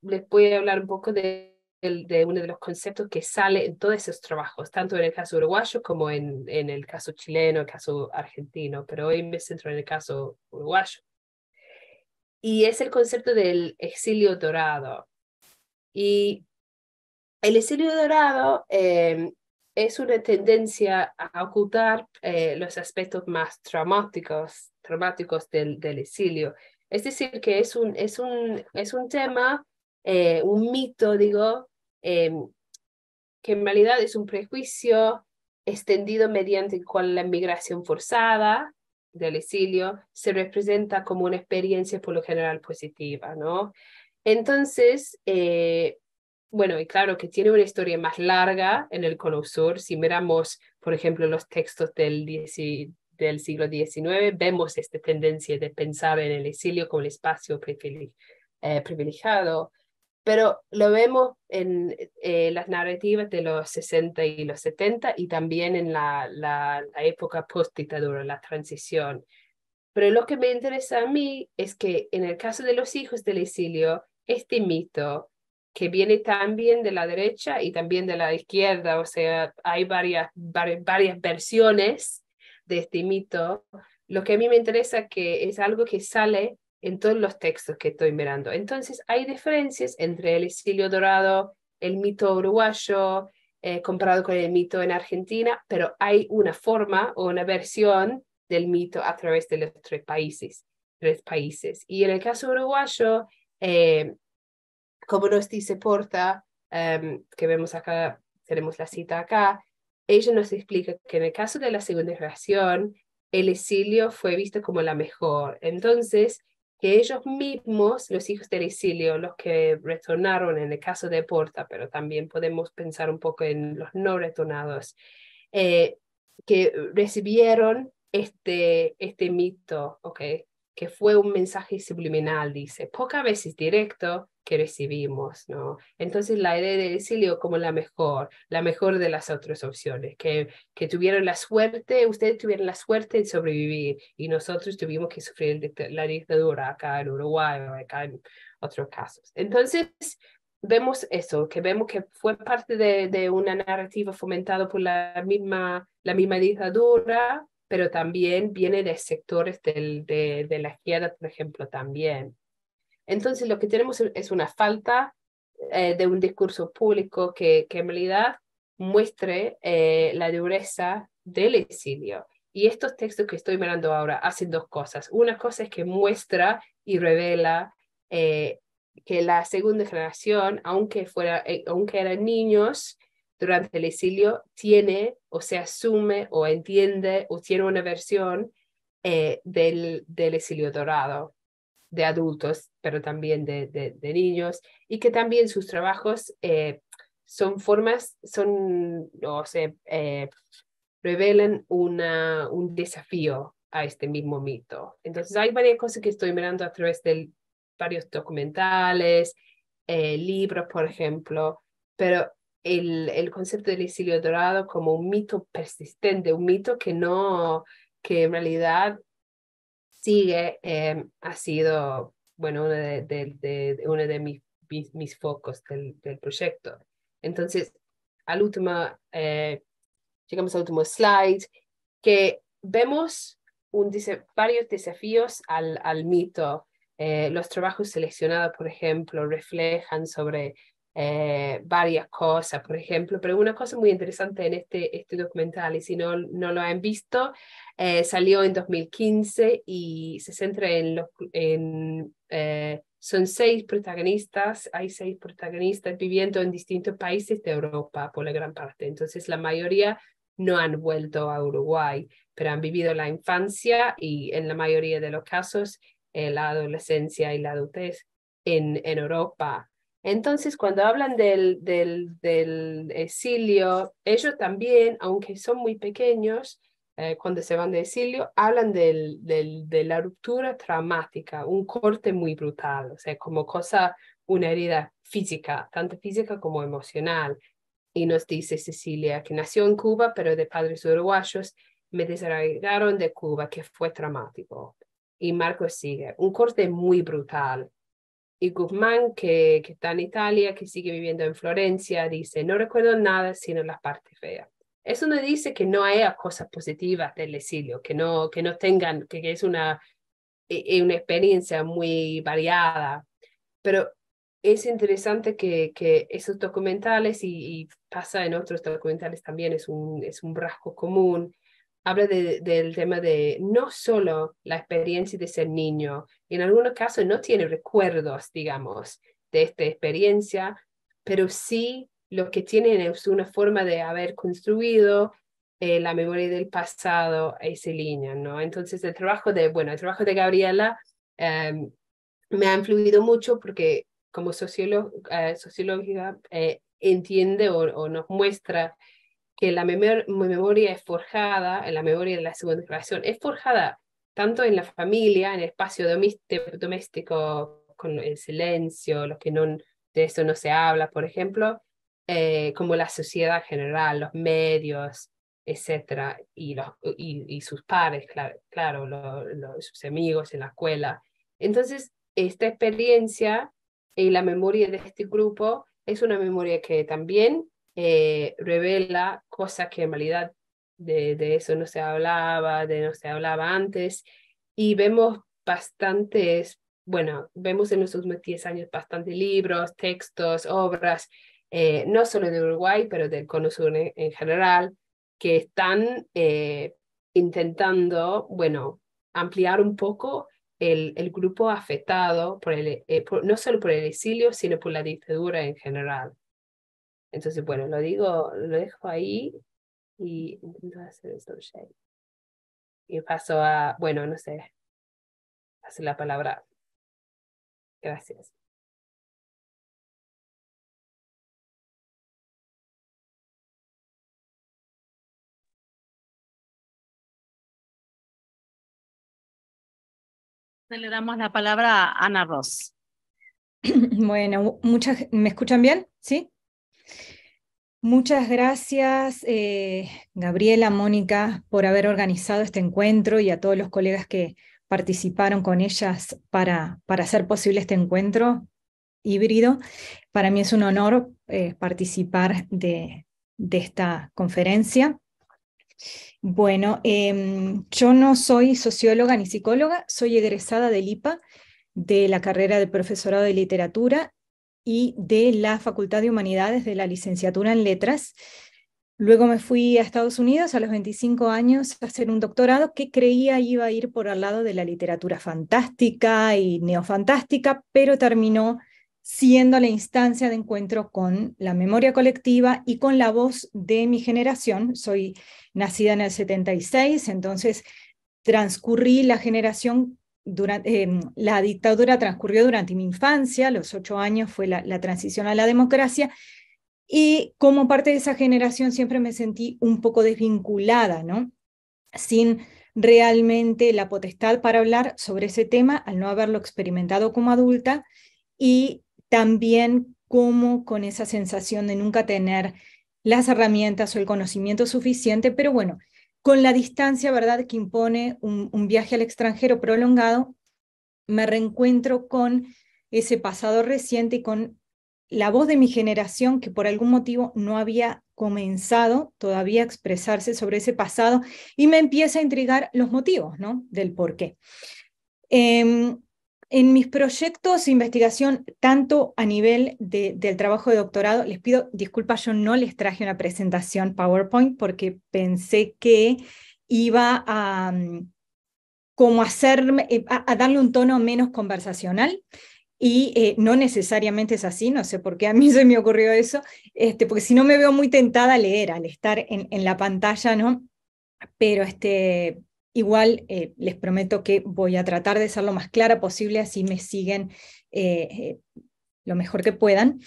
les voy a hablar un poco de de, uno de los conceptos que sale en todos esos trabajos, tanto en el caso uruguayo como en, en el caso chileno, el caso argentino, pero hoy me centro en el caso uruguayo. Y es el concepto del exilio dorado. Y el exilio dorado eh, es una tendencia a ocultar eh, los aspectos más traumáticos, traumáticos del, del exilio. Es decir, que es un, es un, es un tema, eh, un mito, digo, Em, que en realidad es un prejuicio extendido mediante cual la migración forzada del exilio se representa como una experiencia por lo general positiva, ¿no? Entonces, eh, bueno, y claro que tiene una historia más larga en el Colosur, Si miramos, por ejemplo, los textos del, del siglo XIX, vemos esta tendencia de pensar en el exilio como el espacio eh, privilegiado pero lo vemos en eh, las narrativas de los 60 y los 70 y también en la, época post-dictadura, la transición. Pero lo que me interesa a mí es que en el caso de los hijos del exilio, este mito que viene también de la derecha y también de la izquierda, o sea, hay varias, varias, versiones de este mito. Lo que a mí me interesa que es algo que sale en todos los textos que estoy mirando. Entonces, hay diferencias entre el exilio dorado, el mito uruguayo, eh, comparado con el mito en Argentina, pero hay una forma o una versión del mito a través de los tres países. Tres países. Y en el caso uruguayo, eh, como nos dice Porta, em, que vemos acá, tenemos la cita acá, ella nos explica que en el caso de la segunda generación, el exilio fue visto como la mejor. Entonces, que ellos mismos, los hijos del exilio, los que retornaron en el caso de Porta, pero también podemos pensar un poco en los no retornados, eh, que recibieron este, este mito, que fue un mensaje subliminal, dice, pocas veces directo, que recibimos, ¿no? Entonces la idea de exilio como la mejor, la mejor de las otras opciones, que, que tuvieron la suerte, ustedes tuvieron la suerte de sobrevivir y nosotros tuvimos que sufrir la dictadura acá en Uruguay o acá en otros casos. Entonces vemos eso, que vemos que fue parte de, una narrativa fomentada por la misma, la misma dictadura, pero también viene de sectores de, de la izquierda, por ejemplo, también. Entonces, lo que tenemos e-, es una falta eh, de un discurso público que, en realidad muestre eh, la dureza del exilio. Y estos textos que estoy mirando ahora hacen dos cosas. Una cosa es que muestra y revela eh, que la segunda generación, aunque, fuera, aunque eran niños durante el exilio, tiene o se asume o entiende o tiene una versión del exilio dorado de adultos, pero también de, niños, y que también sus trabajos eh, son formas, son, no se eh, revelan una, un desafío a este mismo mito. Entonces hay varias cosas que estoy mirando a través de varios documentales, eh, libros, por ejemplo, pero el, el, concepto del exilio dorado como un mito persistente, un mito que no, que en realidad sigue, eh, ha sido, bueno, uno de, uno de mis, mis, focos del, proyecto. Entonces, al último, eh, llegamos al último slide, que vemos un, varios desafíos al, al mito. Eh, los trabajos seleccionados, por ejemplo, reflejan sobre eh, varias cosas, por ejemplo, pero una cosa muy interesante en este, este documental, y si no, no lo han visto, eh, salió en 2015 y se centra en, los, en eh, son seis protagonistas, hay seis protagonistas viviendo en distintos países de Europa por la gran parte, entonces la mayoría no han vuelto a Uruguay, pero han vivido la infancia y en la mayoría de los casos la adolescencia y la adultez en, en Europa. Entonces, cuando hablan del, del, exilio, ellos también, aunque son muy pequeños, eh, cuando se van de exilio, hablan del, de la ruptura traumática, un corte muy brutal, o sea, como cosa, una herida física, tanto física como emocional. Y nos dice Cecilia, que nació en Cuba, pero de padres uruguayos, me desarraigaron de Cuba, que fue traumático. Y Marcos sigue, un corte muy brutal, y Guzmán, que, que está en Italia, que sigue viviendo en Florencia, dice, no recuerdo nada sino las partes feas. Eso no dice que no haya cosas positivas del exilio, que no, que no tengan, que, es una, e, e, una experiencia muy variada, pero es interesante que, esos documentales y, pasa en otros documentales también, es un, es un rasgo común, habla del tema de no solo la experiencia de ser niño, y en algunos casos no tiene recuerdos, digamos, de esta experiencia, pero sí lo que tiene es una forma de haber construido eh, la memoria del pasado a ese línea, ¿no? Entonces el trabajo de, bueno, el trabajo de Gabriela em, me ha influido mucho porque como eh, socióloga eh, entiende o nos muestra que la memoria es forjada, la memoria de la segunda generación es forjada tanto en la familia, en el espacio doméstico, con el silencio, los que no, de eso no se habla, por ejemplo, eh, como la sociedad general, los medios, etcétera, y, sus pares, claro, claro sus amigos en la escuela. Entonces, esta experiencia y la memoria de este grupo es una memoria que también eh, revela cosas que en realidad de, eso no se hablaba, de no se hablaba antes, y vemos bastantes, bueno, vemos en los últimos 10 años bastantes libros, textos, obras, eh, no solo de Uruguay, pero del Cono Sur en, general, que están eh, intentando, bueno, ampliar un poco el, grupo afectado, por el, no solo por el exilio, sino por la dictadura en general. Entonces, bueno, lo digo, lo dejo ahí y intento hacer el Y paso a, bueno, no sé, hacer la palabra. Gracias. Le damos la palabra a Ana Ross. Bueno, muchas, ¿me escuchan bien? ¿Sí? Muchas gracias, eh, Gabriela, Mónica, por haber organizado este encuentro y a todos los colegas que participaron con ellas para, para hacer posible este encuentro híbrido. Para mí es un honor eh, participar de, esta conferencia. Bueno, em, yo no soy socióloga ni psicóloga, soy egresada del IPA, de la carrera de profesorado de literatura y de la Facultad de Humanidades de la licenciatura en Letras. Luego me fui a Estados Unidos a los 25 años a hacer un doctorado que creía iba a ir por al lado de la literatura fantástica y neofantástica, pero terminó siendo la instancia de encuentro con la memoria colectiva y con la voz de mi generación. Soy nacida en el 76, entonces transcurrí la generación durante, em, la dictadura transcurrió durante mi infancia, los ocho años fue la transición a la democracia, y como parte de esa generación siempre me sentí un poco desvinculada, ¿no? Sin realmente la potestad para hablar sobre ese tema al no haberlo experimentado como adulta y también como con esa sensación de nunca tener las herramientas o el conocimiento suficiente, pero bueno, con la distancia, ¿verdad?, que impone un, viaje al extranjero prolongado, me reencuentro con ese pasado reciente y con la voz de mi generación que por algún motivo no había comenzado todavía a expresarse sobre ese pasado y me empieza a intrigar los motivos, ¿no? Del por qué. Em, en mis proyectos de investigación, tanto a nivel del trabajo de doctorado, les pido disculpas, yo no les traje una presentación PowerPoint porque pensé que iba a, mm, como hacerme, eh, a, darle un tono menos conversacional. Y eh, no necesariamente es así, no sé por qué a mí se me ocurrió eso, este, porque si no me veo muy tentada a leer al estar en, en la pantalla, ¿no? Pero este, Igual eh, les prometo que voy a tratar de ser lo más clara posible, así me siguen eh, eh, lo mejor que puedan.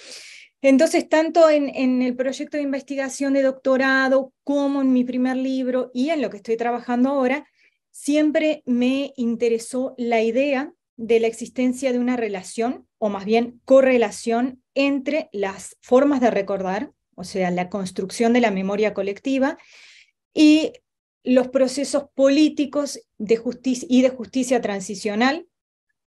Entonces, tanto en, en, el proyecto de investigación de doctorado como en mi primer libro y en lo que estoy trabajando ahora, siempre me interesó la idea de la existencia de una relación, o más bien correlación, entre las formas de recordar, o sea, la construcción de la memoria colectiva, y los procesos políticos de justicia y de justicia transicional,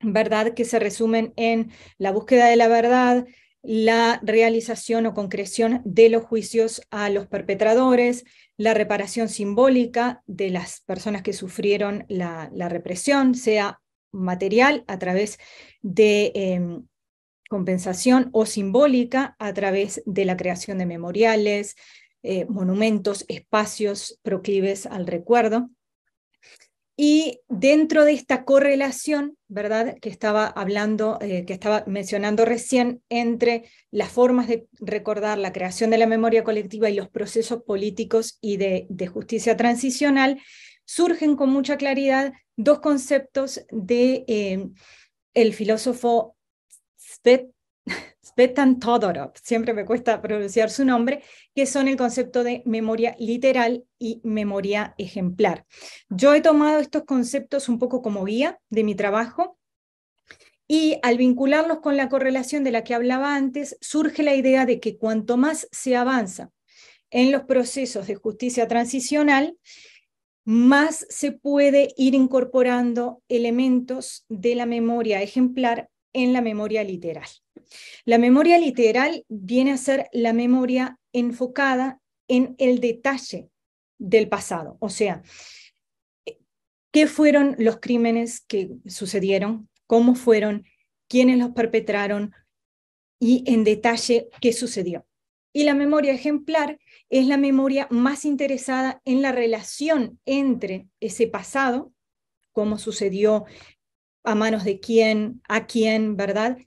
¿verdad? Que se resumen en la búsqueda de la verdad, la realización o concreción de los juicios a los perpetradores, la reparación simbólica de las personas que sufrieron la, represión, sea material a través de em, compensación o simbólica a través de la creación de memoriales, eh, monumentos, espacios proclives al recuerdo. Y dentro de esta correlación, ¿verdad?, que estaba hablando, eh, que estaba mencionando recién, entre las formas de recordar la creación de la memoria colectiva y los procesos políticos y de, de justicia transicional, surgen con mucha claridad dos conceptos de eh, el filósofo Svet Betan Todorov, siempre me cuesta pronunciar su nombre, que son el concepto de memoria literal y memoria ejemplar. Yo he tomado estos conceptos un poco como guía de mi trabajo y al vincularlos con la correlación de la que hablaba antes, surge la idea de que cuanto más se avanza en los procesos de justicia transicional, más se puede ir incorporando elementos de la memoria ejemplar en la memoria literal. La memoria literal viene a ser la memoria enfocada en el detalle del pasado, o sea, qué fueron los crímenes que sucedieron, cómo fueron, quiénes los perpetraron y en detalle qué sucedió. Y la memoria ejemplar es la memoria más interesada en la relación entre ese pasado, cómo sucedió, a manos de quién, a quién, ¿verdad?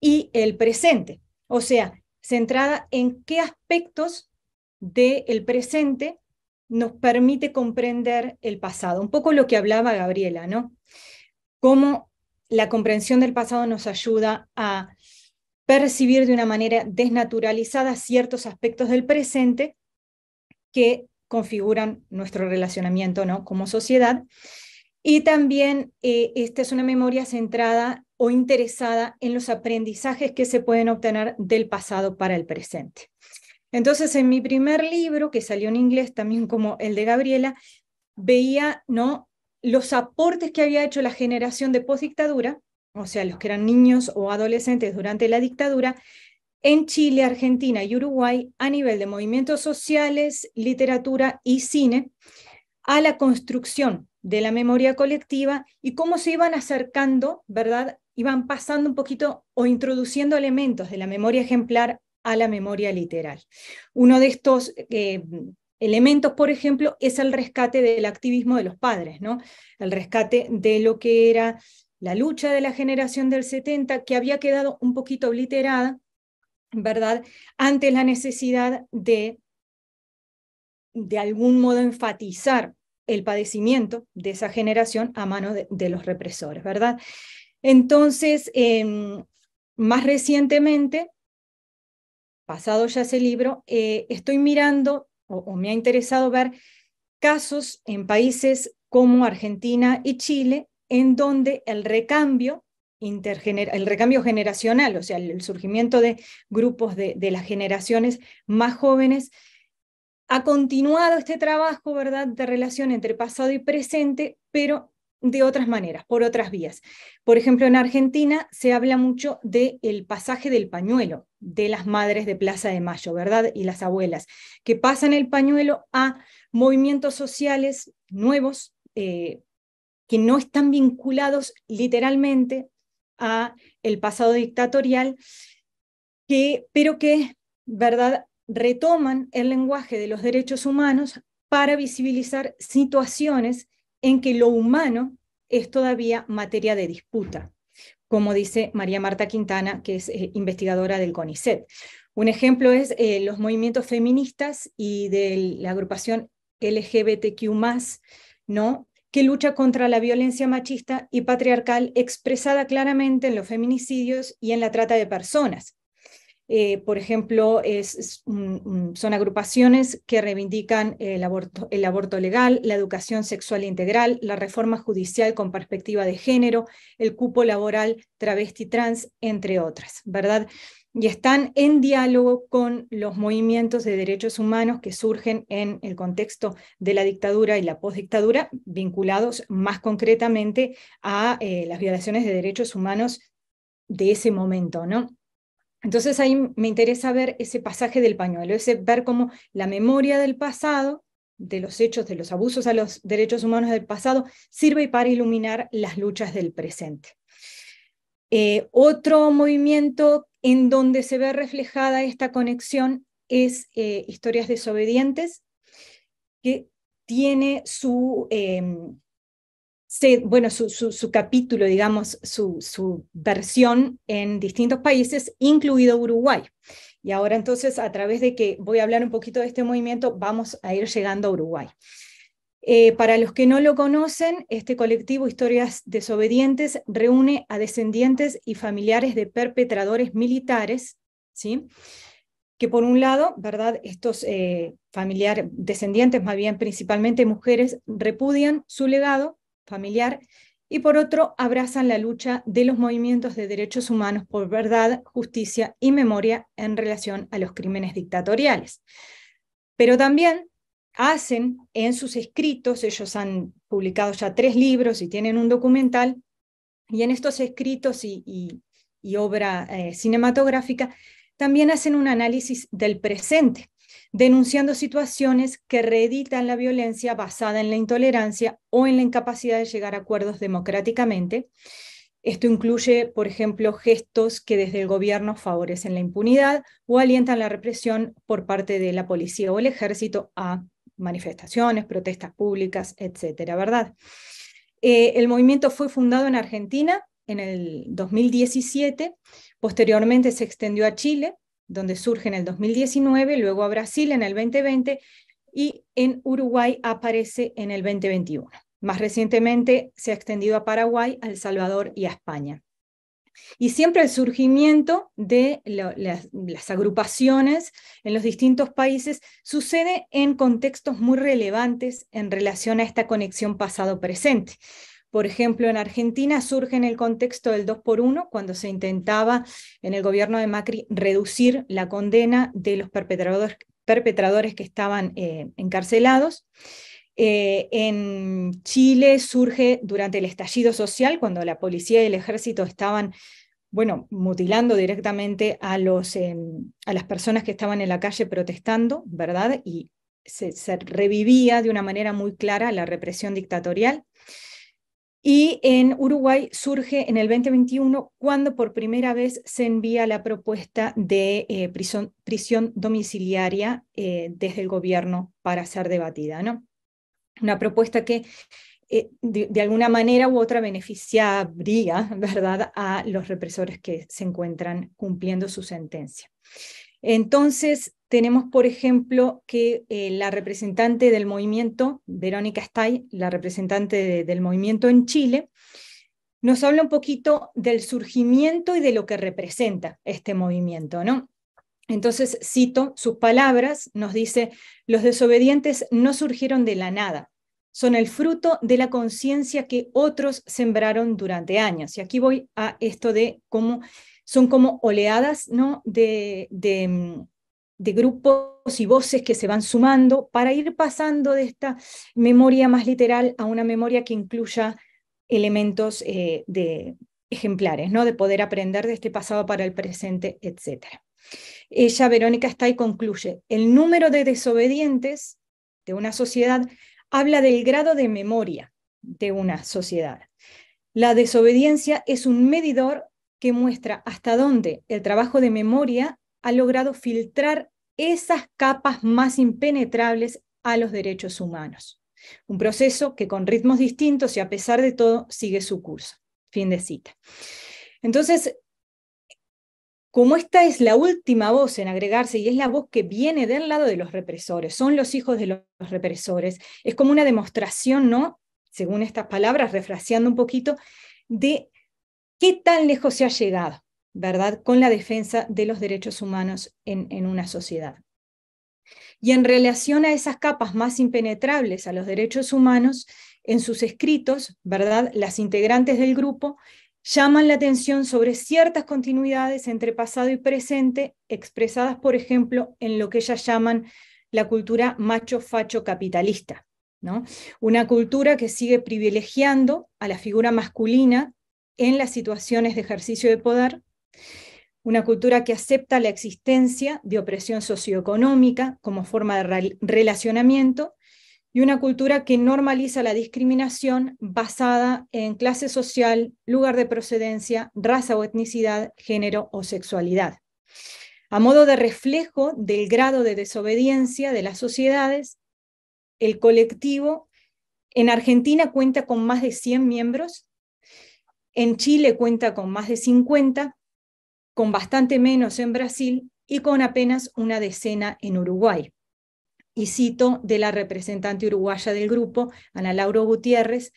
y el presente, o sea, centrada en qué aspectos del presente nos permite comprender el pasado. Un poco lo que hablaba Gabriela, ¿no? Cómo la comprensión del pasado nos ayuda a percibir de una manera desnaturalizada ciertos aspectos del presente que configuran nuestro relacionamiento ¿no? como sociedad. Y también eh, esta es una memoria centrada o interesada en los aprendizajes que se pueden obtener del pasado para el presente. Entonces, en mi primer libro, que salió en inglés también como el de Gabriela, veía ¿no? los aportes que había hecho la generación de postdictadura, o sea, los que eran niños o adolescentes durante la dictadura, en Chile, Argentina y Uruguay a nivel de movimientos sociales, literatura y cine, a la construcción de la memoria colectiva y cómo se iban acercando, ¿verdad?, iban pasando un poquito o introduciendo elementos de la memoria ejemplar a la memoria literal. Uno de estos eh, elementos, por ejemplo, es el rescate del activismo de los padres, ¿no? El rescate de lo que era la lucha de la generación del 70, que había quedado un poquito obliterada, ¿verdad?, ante la necesidad de, de algún modo, enfatizar el padecimiento de esa generación a manos de, de los represores, ¿verdad? Entonces, em, más recientemente, pasado ya ese libro, eh, estoy mirando o, me ha interesado ver casos en países como Argentina y Chile en donde el recambio el recambio generacional, o sea, el, surgimiento de grupos de, de las generaciones más jóvenes, ha continuado este trabajo, ¿verdad?, de relación entre pasado y presente, pero de otras maneras, por otras vías. Por ejemplo, en Argentina se habla mucho del pasaje del pañuelo de las madres de Plaza de Mayo, ¿verdad? Y las abuelas, que pasan el pañuelo a movimientos sociales nuevos eh, que no están vinculados literalmente a el pasado dictatorial, pero que, ¿verdad?, retoman el lenguaje de los derechos humanos para visibilizar situaciones en que lo humano es todavía materia de disputa, como dice María Marta Quintana, que es eh, investigadora del CONICET. Un ejemplo es eh, los movimientos feministas y de la agrupación LGBTQ, ¿no? que lucha contra la violencia machista y patriarcal expresada claramente en los feminicidios y en la trata de personas. Eh, por ejemplo, son agrupaciones que reivindican el aborto, legal, la educación sexual integral, la reforma judicial con perspectiva de género, el cupo laboral travesti trans, entre otras, ¿verdad? Y están en diálogo con los movimientos de derechos humanos que surgen en el contexto de la dictadura y la postdictadura, vinculados más concretamente a eh, las violaciones de derechos humanos de ese momento, ¿no? Entonces ahí me interesa ver ese pasaje del pañuelo, ese ver cómo la memoria del pasado, de los hechos, de los abusos a los derechos humanos del pasado, sirve para iluminar las luchas del presente. Eh, otro movimiento en donde se ve reflejada esta conexión es eh, Historias desobedientes, que tiene su, em, bueno, su, capítulo, digamos, su, versión en distintos países, incluido Uruguay. Y ahora entonces, a través de que voy a hablar un poquito de este movimiento, vamos a ir llegando a Uruguay. Eh, para los que no lo conocen, este colectivo Historias Desobedientes reúne a descendientes y familiares de perpetradores militares, ¿sí? que por un lado, ¿verdad? Estos eh, familiares, descendientes, más bien principalmente mujeres, repudian su legado familiar, y por otro, abrazan la lucha de los movimientos de derechos humanos por verdad, justicia y memoria en relación a los crímenes dictatoriales. Pero también hacen en sus escritos, ellos han publicado ya tres libros y tienen un documental, y en estos escritos y, obra eh, cinematográfica, también hacen un análisis del presente, denunciando situaciones que reeditan la violencia basada en la intolerancia o en la incapacidad de llegar a acuerdos democráticamente. Esto incluye, por ejemplo, gestos que desde el gobierno favorecen la impunidad o alientan la represión por parte de la policía o el ejército a manifestaciones, protestas públicas, etcétera, ¿verdad? Eh, el movimiento fue fundado en Argentina en el 2017, posteriormente se extendió a Chile donde surge en el 2019, luego a Brasil en el 2020 y en Uruguay aparece en el 2021. Más recientemente se ha extendido a Paraguay, a El Salvador y a España. Y siempre el surgimiento de las, agrupaciones en los distintos países sucede en contextos muy relevantes en relación a esta conexión pasado-presente. Por ejemplo, en Argentina surge en el contexto del 2 por 1 cuando se intentaba en el gobierno de Macri reducir la condena de los perpetradores, que estaban eh, encarcelados. Eh, en Chile surge durante el estallido social, cuando la policía y el ejército estaban, bueno, mutilando directamente a, los, em, a las personas que estaban en la calle protestando, ¿verdad? Y se revivía de una manera muy clara la represión dictatorial. Y en Uruguay surge en el 2021 cuando por primera vez se envía la propuesta de eh, prisión, domiciliaria eh, desde el gobierno para ser debatida. ¿no? Una propuesta que eh, de, alguna manera u otra beneficiaría ¿verdad? a los represores que se encuentran cumpliendo su sentencia. Entonces, tenemos, por ejemplo, que eh, la representante del movimiento, Verónica Stay, la representante del movimiento en Chile, nos habla un poquito del surgimiento y de lo que representa este movimiento, ¿no? Entonces, cito sus palabras, nos dice, los desobedientes no surgieron de la nada, son el fruto de la conciencia que otros sembraron durante años. Y aquí voy a esto de cómo son como oleadas, ¿no? De, de mm, de grupos y voces que se van sumando para ir pasando de esta memoria más literal a una memoria que incluya elementos eh, de ejemplares, ¿no? de poder aprender de este pasado para el presente, etc. Ella, Verónica está y concluye, el número de desobedientes de una sociedad habla del grado de memoria de una sociedad. La desobediencia es un medidor que muestra hasta dónde el trabajo de memoria ha logrado filtrar esas capas más impenetrables a los derechos humanos. Un proceso que con ritmos distintos y a pesar de todo sigue su curso. Fin de cita. Entonces, como esta es la última voz en agregarse y es la voz que viene del lado de los represores, son los hijos de los represores, es como una demostración, ¿no? Según estas palabras, refraseando un poquito, de qué tan lejos se ha llegado ¿verdad?, con la defensa de los derechos humanos en, una sociedad. Y en relación a esas capas más impenetrables a los derechos humanos, en sus escritos, ¿verdad?, las integrantes del grupo llaman la atención sobre ciertas continuidades entre pasado y presente, expresadas, por ejemplo, en lo que ellas llaman la cultura macho-facho capitalista, ¿no? Una cultura que sigue privilegiando a la figura masculina en las situaciones de ejercicio de poder, una cultura que acepta la existencia de opresión socioeconómica como forma de relacionamiento y una cultura que normaliza la discriminación basada en clase social, lugar de procedencia, raza o etnicidad, género o sexualidad. A modo de reflejo del grado de desobediencia de las sociedades, el colectivo en Argentina cuenta con más de 100 miembros, en Chile cuenta con más de 50 con bastante menos en Brasil y con apenas una decena en Uruguay. Y cito de la representante uruguaya del grupo, Ana Lauro Gutiérrez,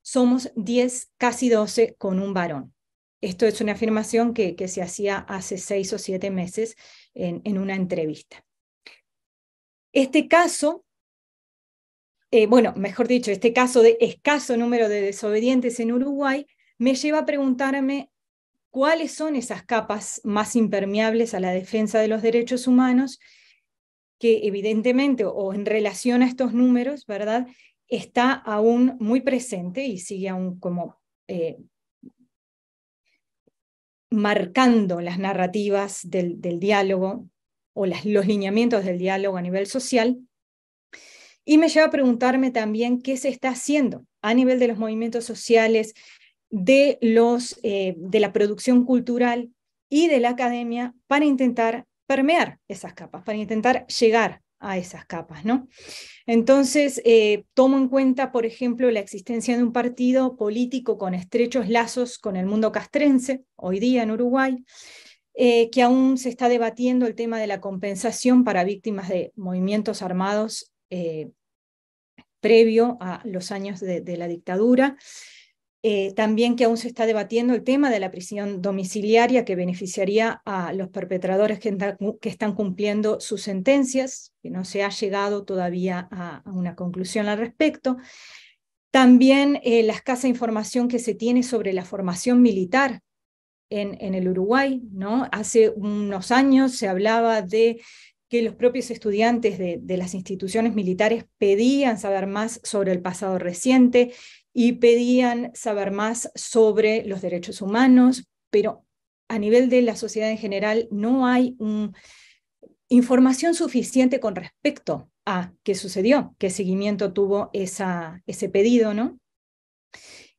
somos 10, casi 12 con un varón. Esto es una afirmación que, se hacía hace seis o siete meses en, una entrevista. Este caso, eh, bueno, mejor dicho, este caso de escaso número de desobedientes en Uruguay me lleva a preguntarme cuáles son esas capas más impermeables a la defensa de los derechos humanos, que evidentemente, o en relación a estos números, ¿verdad? Está aún muy presente y sigue aún como eh, marcando las narrativas del, diálogo o los lineamientos del diálogo a nivel social. Y me lleva a preguntarme también qué se está haciendo a nivel de los movimientos sociales, de, los, eh, de la producción cultural y de la academia para intentar permear esas capas, para intentar llegar a esas capas, ¿no? Entonces, eh, tomo en cuenta, por ejemplo, la existencia de un partido político con estrechos lazos con el mundo castrense, hoy día en Uruguay, eh, que aún se está debatiendo el tema de la compensación para víctimas de movimientos armados previo a los años de la dictadura. Eh, también que aún se está debatiendo el tema de la prisión domiciliaria que beneficiaría a los perpetradores que, están cumpliendo sus sentencias, que no se ha llegado todavía a, una conclusión al respecto. También eh, la escasa información que se tiene sobre la formación militar en, el Uruguay. Hace unos años se hablaba de que los propios estudiantes de, las instituciones militares pedían saber más sobre el pasado reciente, y pedían saber más sobre los derechos humanos, pero a nivel de la sociedad en general no hay información suficiente con respecto a qué sucedió, qué seguimiento tuvo esa, ese pedido, ¿no?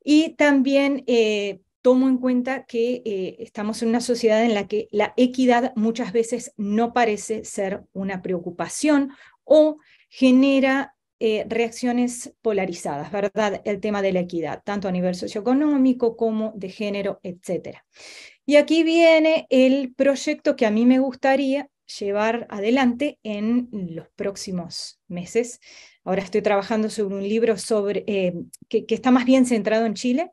Y también eh, tomo en cuenta que eh, estamos en una sociedad en la que la equidad muchas veces no parece ser una preocupación o genera eh, reacciones polarizadas, ¿verdad? El tema de la equidad, tanto a nivel socioeconómico como de género, etc. Y aquí viene el proyecto que a mí me gustaría llevar adelante en los próximos meses. Ahora estoy trabajando sobre un libro sobre, eh, que está más bien centrado en Chile,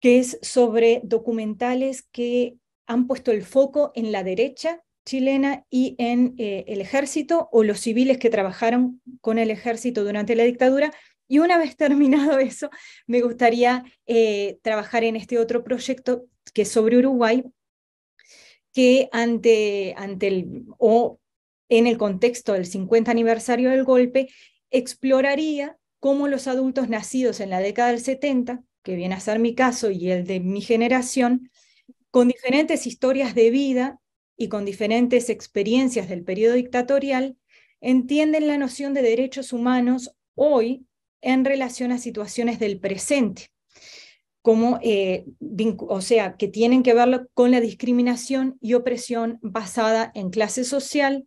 que es sobre documentales que han puesto el foco en la derecha chilena y en eh, el ejército o los civiles que trabajaron con el ejército durante la dictadura. Y una vez terminado eso, me gustaría eh, trabajar en este otro proyecto que es sobre Uruguay, que ante, ante el, o en el contexto del 50 aniversario del golpe, exploraría cómo los adultos nacidos en la década del 70, que viene a ser mi caso y el de mi generación, con diferentes historias de vida y con diferentes experiencias del periodo dictatorial, entienden la noción de derechos humanos hoy en relación a situaciones del presente, como, eh, o sea, que tienen que ver con la discriminación y opresión basada en clase social,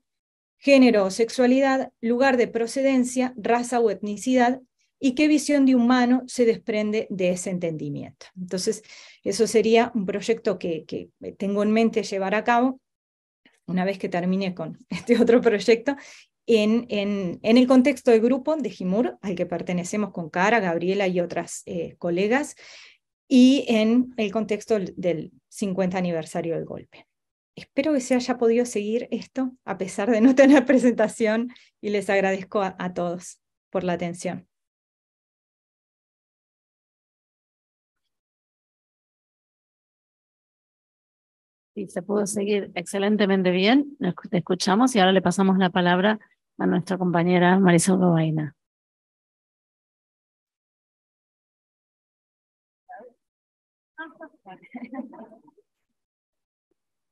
género o sexualidad, lugar de procedencia, raza o etnicidad, y qué visión de humano se desprende de ese entendimiento. Entonces, eso sería un proyecto que, que tengo en mente llevar a cabo una vez que termine con este otro proyecto, en, en, el contexto del grupo de Jimur, al que pertenecemos con Cara, Gabriela y otras eh, colegas, y en el contexto del 50 aniversario del golpe. Espero que se haya podido seguir esto a pesar de no tener presentación y les agradezco a todos por la atención. Sí, se pudo seguir excelentemente bien. Te escuchamos y ahora le pasamos la palabra a nuestra compañera Marisol Gobaina.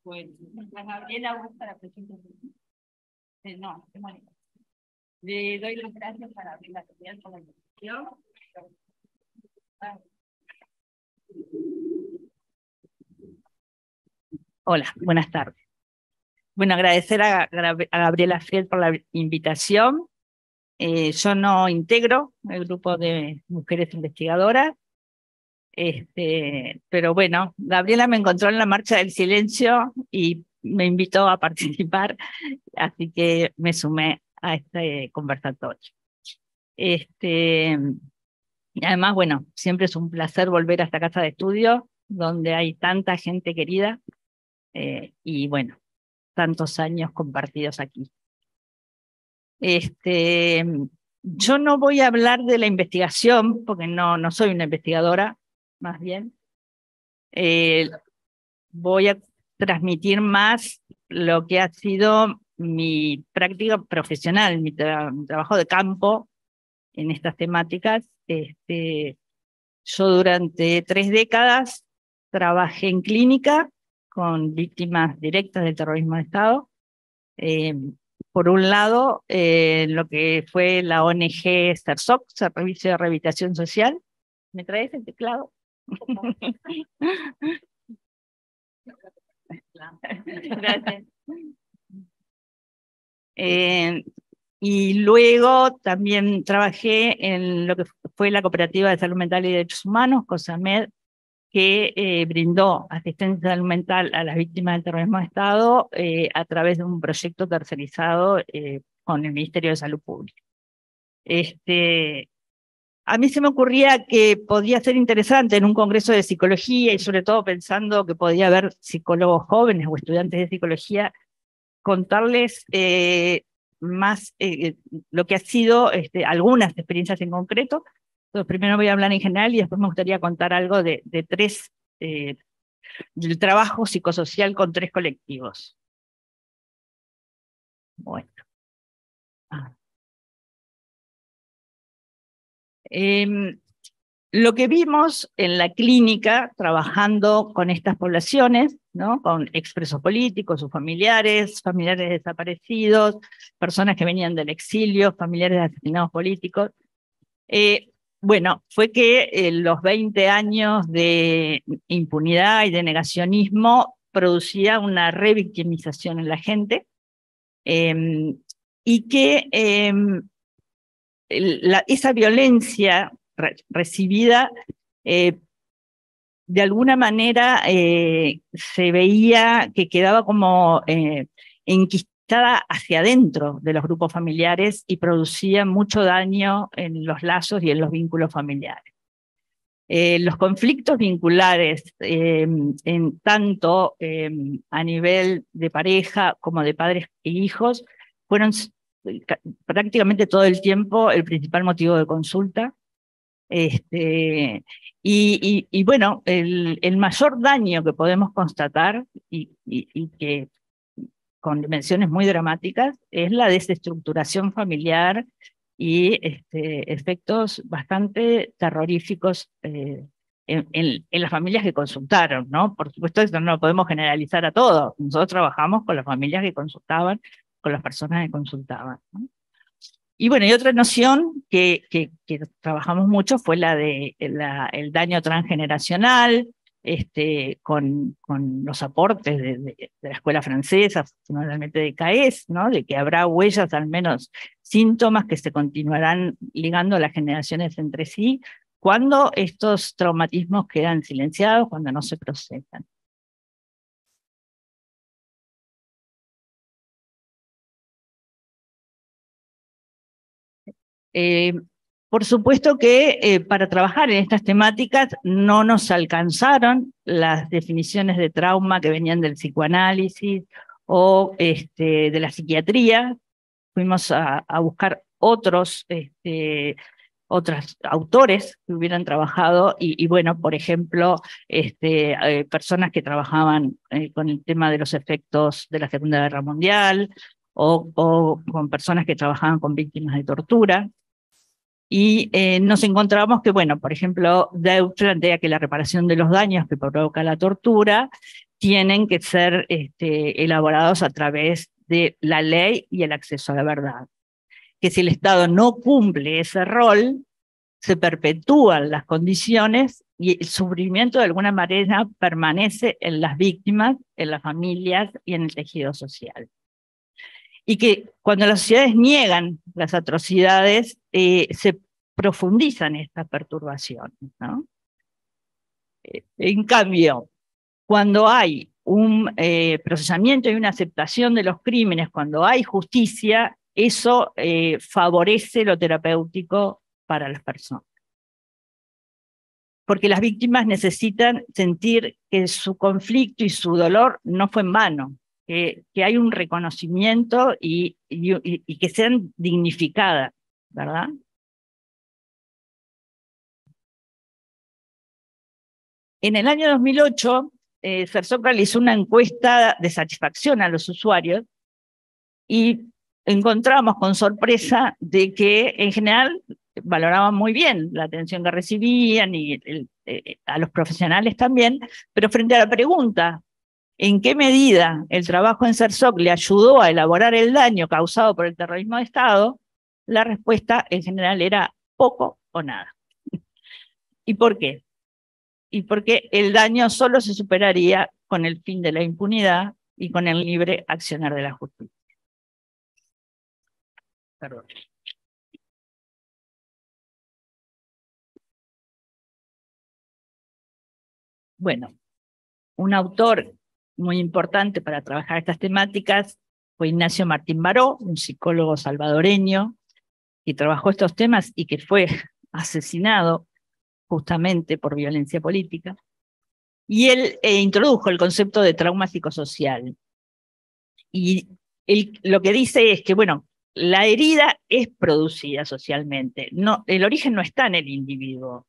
Bueno, Gabriela gusta la presentación. Eh, no, qué bonito. Le doy las gracias para abrir la actividad por la invitación. Hola, buenas tardes. Bueno, agradecer a, Gabriela Fiel por la invitación. Eh, yo no integro el grupo de mujeres investigadoras, este, pero bueno, Gabriela me encontró en la marcha del silencio y me invitó a participar, así que me sumé a este conversatorio. Este, además, bueno, siempre es un placer volver a esta casa de estudio donde hay tanta gente querida eh, y bueno, tantos años compartidos aquí. Este, mm, yo no voy a hablar de la investigación, porque no, soy una investigadora, más bien. Eh, voy a transmitir más lo que ha sido mi práctica profesional, mi, trabajo de campo en estas temáticas. Este, yo durante tres décadas trabajé en clínica con víctimas directas del terrorismo de Estado. Eh, por un lado, eh, lo que fue la ONG CERSOC, Servicio de Rehabilitación Social. ¿Me traes el teclado? Gracias. Eh, y luego también trabajé en lo que fue la Cooperativa de Salud Mental y Derechos Humanos, COSAMED, que eh, brindó asistencia mental a las víctimas del terrorismo de Estado eh, a través de un proyecto tercerizado eh, con el Ministerio de Salud Pública. Este, a mí se me ocurría que podía ser interesante en un congreso de psicología y sobre todo pensando que podía haber psicólogos jóvenes o estudiantes de psicología, contarles más lo que ha sido este, algunas experiencias en concreto, entonces, primero voy a hablar en general y después me gustaría contar algo de, tres, eh, del trabajo psicosocial con tres colectivos. Bueno. Ah. Em, lo que vimos en la clínica trabajando con estas poblaciones, ¿no? con expresos políticos, sus familiares, familiares desaparecidos, personas que venían del exilio, familiares de asesinados políticos, eh, bueno, fue que eh, los 20 años de impunidad y de negacionismo producía una revictimización en la gente em, y que em, esa violencia recibida eh, de alguna manera eh, se veía que quedaba como enquistada estaba hacia adentro de los grupos familiares y producía mucho daño en los lazos y en los vínculos familiares. Eh, los conflictos vinculares, eh, en tanto em, a nivel de pareja como de padres e hijos, fueron prácticamente todo el tiempo el principal motivo de consulta. Este, y, bueno, el, mayor daño que podemos constatar y que con dimensiones muy dramáticas es la desestructuración familiar y este, efectos bastante terroríficos eh, en, las familias que consultaron, ¿no? Por supuesto, esto no lo podemos generalizar a todos. Nosotros trabajamos con las familias que consultaban, con las personas que consultaban. Y bueno, y otra noción que, que, que, trabajamos mucho fue la de la, el daño transgeneracional, este, con, los aportes de, la escuela francesa, fundamentalmente de CAES, de que habrá huellas, al menos síntomas que se continuarán ligando las generaciones entre sí, cuando estos traumatismos quedan silenciados, cuando no se procesan. Eh, por supuesto que eh, para trabajar en estas temáticas no nos alcanzaron las definiciones de trauma que venían del psicoanálisis o este, de la psiquiatría. Fuimos a, buscar otros, este, autores que hubieran trabajado y, bueno, por ejemplo, este, eh, personas que trabajaban eh, con el tema de los efectos de la Segunda Guerra Mundial o con personas que trabajaban con víctimas de tortura. Y eh, nos encontramos que, bueno, por ejemplo, Deutsch plantea que la reparación de los daños que provoca la tortura tienen que ser este, elaborados a través de la ley y el acceso a la verdad. Que si el Estado no cumple ese rol, se perpetúan las condiciones y el sufrimiento de alguna manera permanece en las víctimas, en las familias y en el tejido social. Y que cuando las sociedades niegan las atrocidades, eh, se profundizan estas perturbaciones. ¿no? Eh, en cambio, cuando hay un eh, procesamiento y una aceptación de los crímenes, cuando hay justicia, eso eh, favorece lo terapéutico para las personas. Porque las víctimas necesitan sentir que su conflicto y su dolor no fue en vano, que, hay un reconocimiento y, y que sean dignificadas, ¿verdad? En el año 2008, eh, Cersoc realizó una encuesta de satisfacción a los usuarios y encontramos con sorpresa de que en general valoraban muy bien la atención que recibían y eh, a los profesionales también, pero frente a la pregunta, ¿en qué medida el trabajo en CERSOC le ayudó a elaborar el daño causado por el terrorismo de Estado? La respuesta en general era poco o nada. ¿Y por qué? y porque el daño solo se superaría con el fin de la impunidad y con el libre accionar de la justicia. Bueno, un autor muy importante para trabajar estas temáticas fue Ignacio Martín Baró, un psicólogo salvadoreño que trabajó estos temas y que fue asesinado justamente por violencia política, y él eh, introdujo el concepto de trauma psicosocial. Y lo que dice es que, bueno, la herida es producida socialmente, no, el origen no está en el individuo.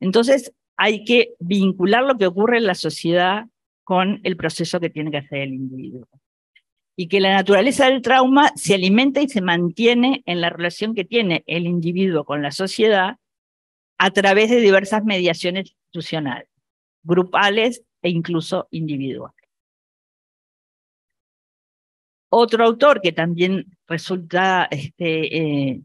Entonces hay que vincular lo que ocurre en la sociedad con el proceso que tiene que hacer el individuo. Y que la naturaleza del trauma se alimenta y se mantiene en la relación que tiene el individuo con la sociedad a través de diversas mediaciones institucionales, grupales e incluso individuales. Otro autor que también resulta este, eh,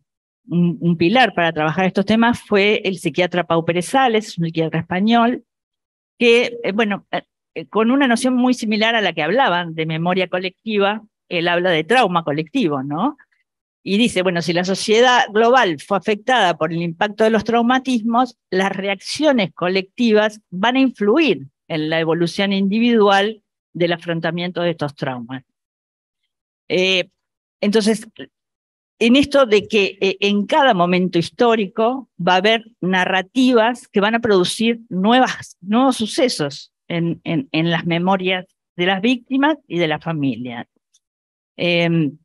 un, pilar para trabajar estos temas fue el psiquiatra Pau Pérez Sales, un psiquiatra español, que, eh, bueno, eh, con una noción muy similar a la que hablaban de memoria colectiva, él habla de trauma colectivo, ¿no? Y dice, bueno, si la sociedad global fue afectada por el impacto de los traumatismos, las reacciones colectivas van a influir en la evolución individual del afrontamiento de estos traumas. Eh, entonces, en esto de que eh, en cada momento histórico va a haber narrativas que van a producir nuevos sucesos en, en, las memorias de las víctimas y de las familias. Em,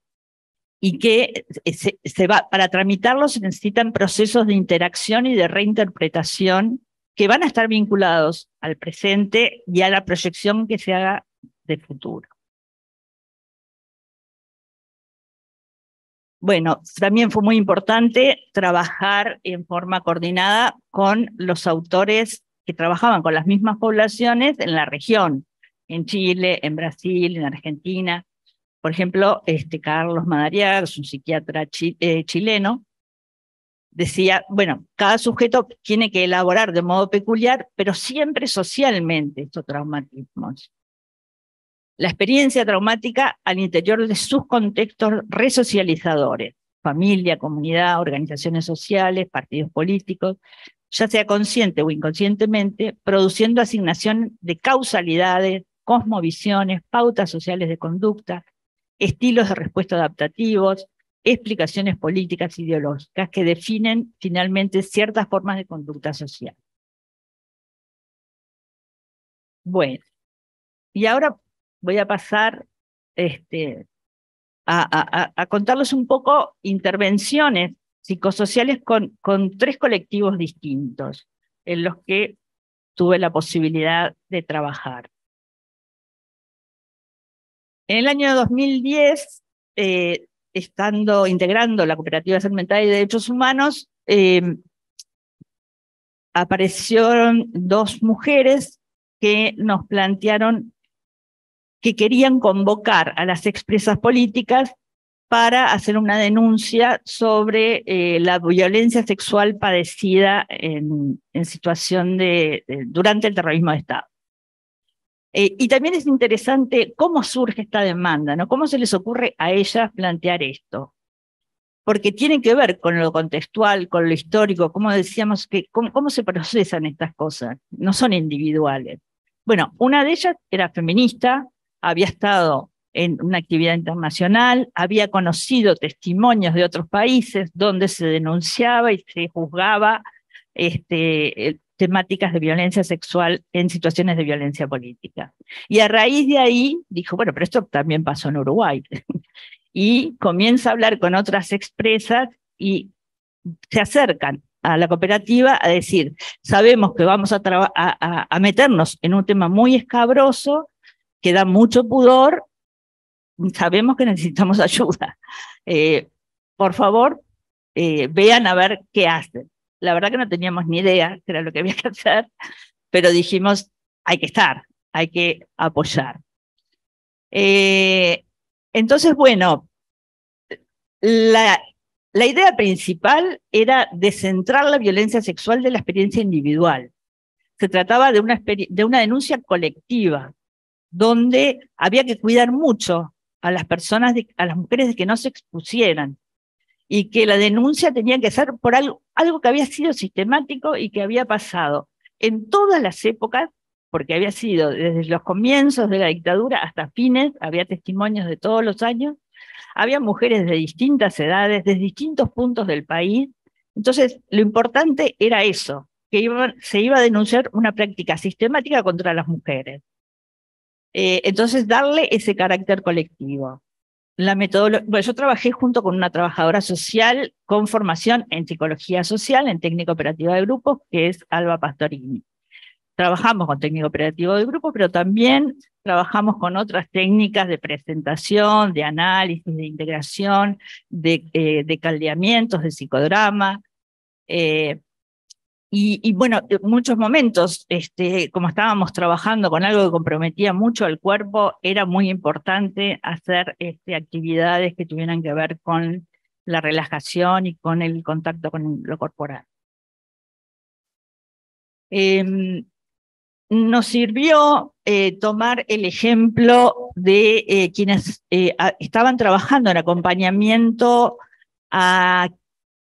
y que eh, se, va, para tramitarlos se necesitan procesos de interacción y de reinterpretación que van a estar vinculados al presente y a la proyección que se haga de futuro. Bueno, también fue muy importante trabajar en forma coordinada con los autores que trabajaban con las mismas poblaciones en la región, en Chile, en Brasil, en Argentina, por ejemplo, este, Carlos Madariaga, un psiquiatra eh, chileno, decía, bueno, cada sujeto tiene que elaborar de modo peculiar, pero siempre socialmente estos traumatismos. La experiencia traumática al interior de sus contextos resocializadores, familia, comunidad, organizaciones sociales, partidos políticos, ya sea consciente o inconscientemente, produciendo asignación de causalidades, cosmovisiones, pautas sociales de conducta, estilos de respuesta adaptativos, explicaciones políticas e ideológicas que definen finalmente ciertas formas de conducta social. Bueno, y ahora voy a pasar este, a, contarles un poco intervenciones psicosociales con tres colectivos distintos en los que tuve la posibilidad de trabajar. En el año 2010, eh, estando integrando la cooperativa segmentaria de derechos humanos, eh, aparecieron dos mujeres que nos plantearon que querían convocar a las expresas políticas para hacer una denuncia sobre eh, la violencia sexual padecida en, situación de, durante el terrorismo de Estado. Eh, y también es interesante cómo surge esta demanda, ¿no? ¿Cómo se les ocurre a ellas plantear esto? Porque tiene que ver con lo contextual, con lo histórico, como decíamos, cómo, se procesan estas cosas, no son individuales. Bueno, una de ellas era feminista, había estado en una actividad internacional, había conocido testimonios de otros países donde se denunciaba y se juzgaba este, temáticas de violencia sexual en situaciones de violencia política. Y a raíz de ahí dijo, bueno, pero esto también pasó en Uruguay. y comienza a hablar con otras expresas y se acercan a la cooperativa a decir, sabemos que vamos a, a, meternos en un tema muy escabroso, que da mucho pudor, sabemos que necesitamos ayuda. Eh, por favor, eh, vean a ver qué hacen la verdad que no teníamos ni idea qué era lo que había que hacer, pero dijimos, hay que estar, hay que apoyar. Eh, entonces, bueno, la, idea principal era descentrar la violencia sexual de la experiencia individual. Se trataba de una, denuncia colectiva, donde había que cuidar mucho a las personas, a las mujeres de que no se expusieran y que la denuncia tenía que ser por algo, algo que había sido sistemático y que había pasado en todas las épocas, porque había sido desde los comienzos de la dictadura hasta fines, había testimonios de todos los años, había mujeres de distintas edades, de distintos puntos del país. Entonces, lo importante era eso, que se iba a denunciar una práctica sistemática contra las mujeres. Eh, entonces, darle ese carácter colectivo la metodología, bueno, yo trabajé junto con una trabajadora social con formación en psicología social, en técnica operativa de grupos, que es Alba Pastorini. Trabajamos con técnica operativa de grupos, pero también trabajamos con otras técnicas de presentación, de análisis, de integración, de, eh, caldeamientos, de psicodrama. Eh, y, y, bueno, eh, muchos momentos, este, como estábamos trabajando con algo que comprometía mucho al cuerpo, era muy importante hacer este, actividades que tuvieran que ver con la relajación y con el contacto con lo corporal. Em, nos sirvió eh, tomar el ejemplo de eh, quienes estaban trabajando en acompañamiento a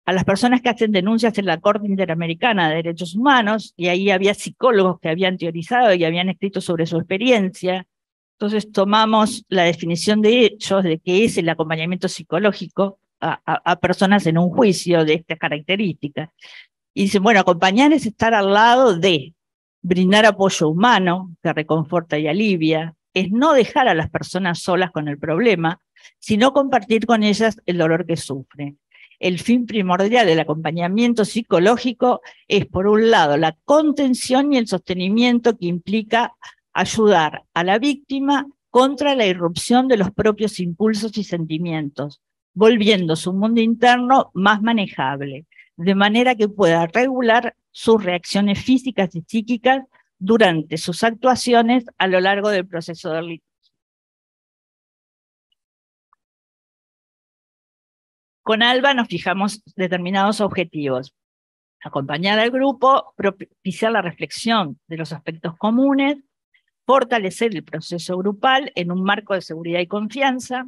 a las personas que hacen denuncias en la Corte Interamericana de Derechos Humanos, y ahí había psicólogos que habían teorizado y habían escrito sobre su experiencia. Entonces tomamos la definición de hechos de qué es el acompañamiento psicológico a, personas en un juicio de estas características. Y dicen, bueno, acompañar es estar al lado de brindar apoyo humano que reconforta y alivia, es no dejar a las personas solas con el problema, sino compartir con ellas el dolor que sufren el fin primordial del acompañamiento psicológico es, por un lado, la contención y el sostenimiento que implica ayudar a la víctima contra la irrupción de los propios impulsos y sentimientos, volviendo su mundo interno más manejable, de manera que pueda regular sus reacciones físicas y psíquicas durante sus actuaciones a lo largo del proceso de Con ALBA nos fijamos determinados objetivos. Acompañar al grupo, propiciar la reflexión de los aspectos comunes, fortalecer el proceso grupal en un marco de seguridad y confianza,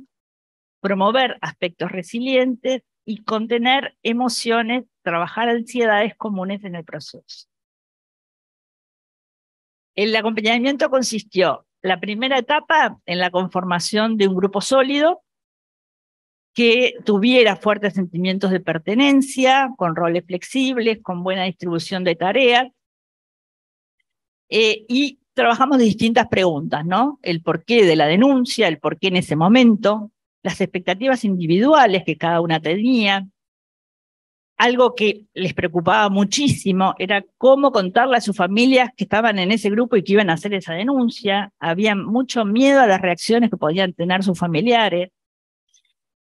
promover aspectos resilientes y contener emociones, trabajar ansiedades comunes en el proceso. El acompañamiento consistió, la primera etapa, en la conformación de un grupo sólido que tuviera fuertes sentimientos de pertenencia, con roles flexibles, con buena distribución de tareas. Eh, y trabajamos distintas preguntas, ¿no? El porqué de la denuncia, el porqué en ese momento, las expectativas individuales que cada una tenía. Algo que les preocupaba muchísimo era cómo contarle a sus familias que estaban en ese grupo y que iban a hacer esa denuncia. Había mucho miedo a las reacciones que podían tener sus familiares.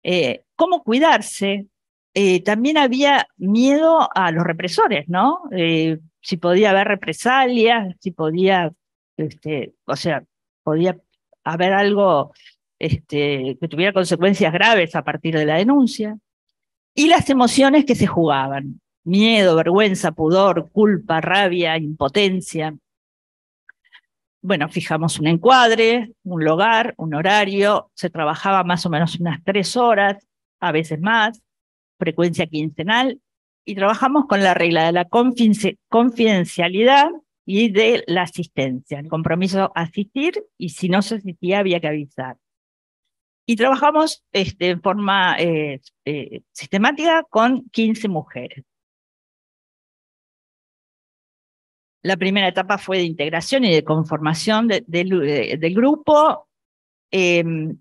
Eh, cómo cuidarse. Eh, también había miedo a los represores, ¿no? Eh, si podía haber represalias, si podía, este, o sea, podía haber algo este, que tuviera consecuencias graves a partir de la denuncia. Y las emociones que se jugaban, miedo, vergüenza, pudor, culpa, rabia, impotencia bueno, fijamos un encuadre, un lugar, un horario, se trabajaba más o menos unas tres horas, a veces más, frecuencia quincenal, y trabajamos con la regla de la confidencialidad y de la asistencia, el compromiso asistir, y si no se asistía había que avisar. Y trabajamos este, en forma eh, eh, sistemática con 15 mujeres. La primera etapa fue de integración y de conformación del grupo, em,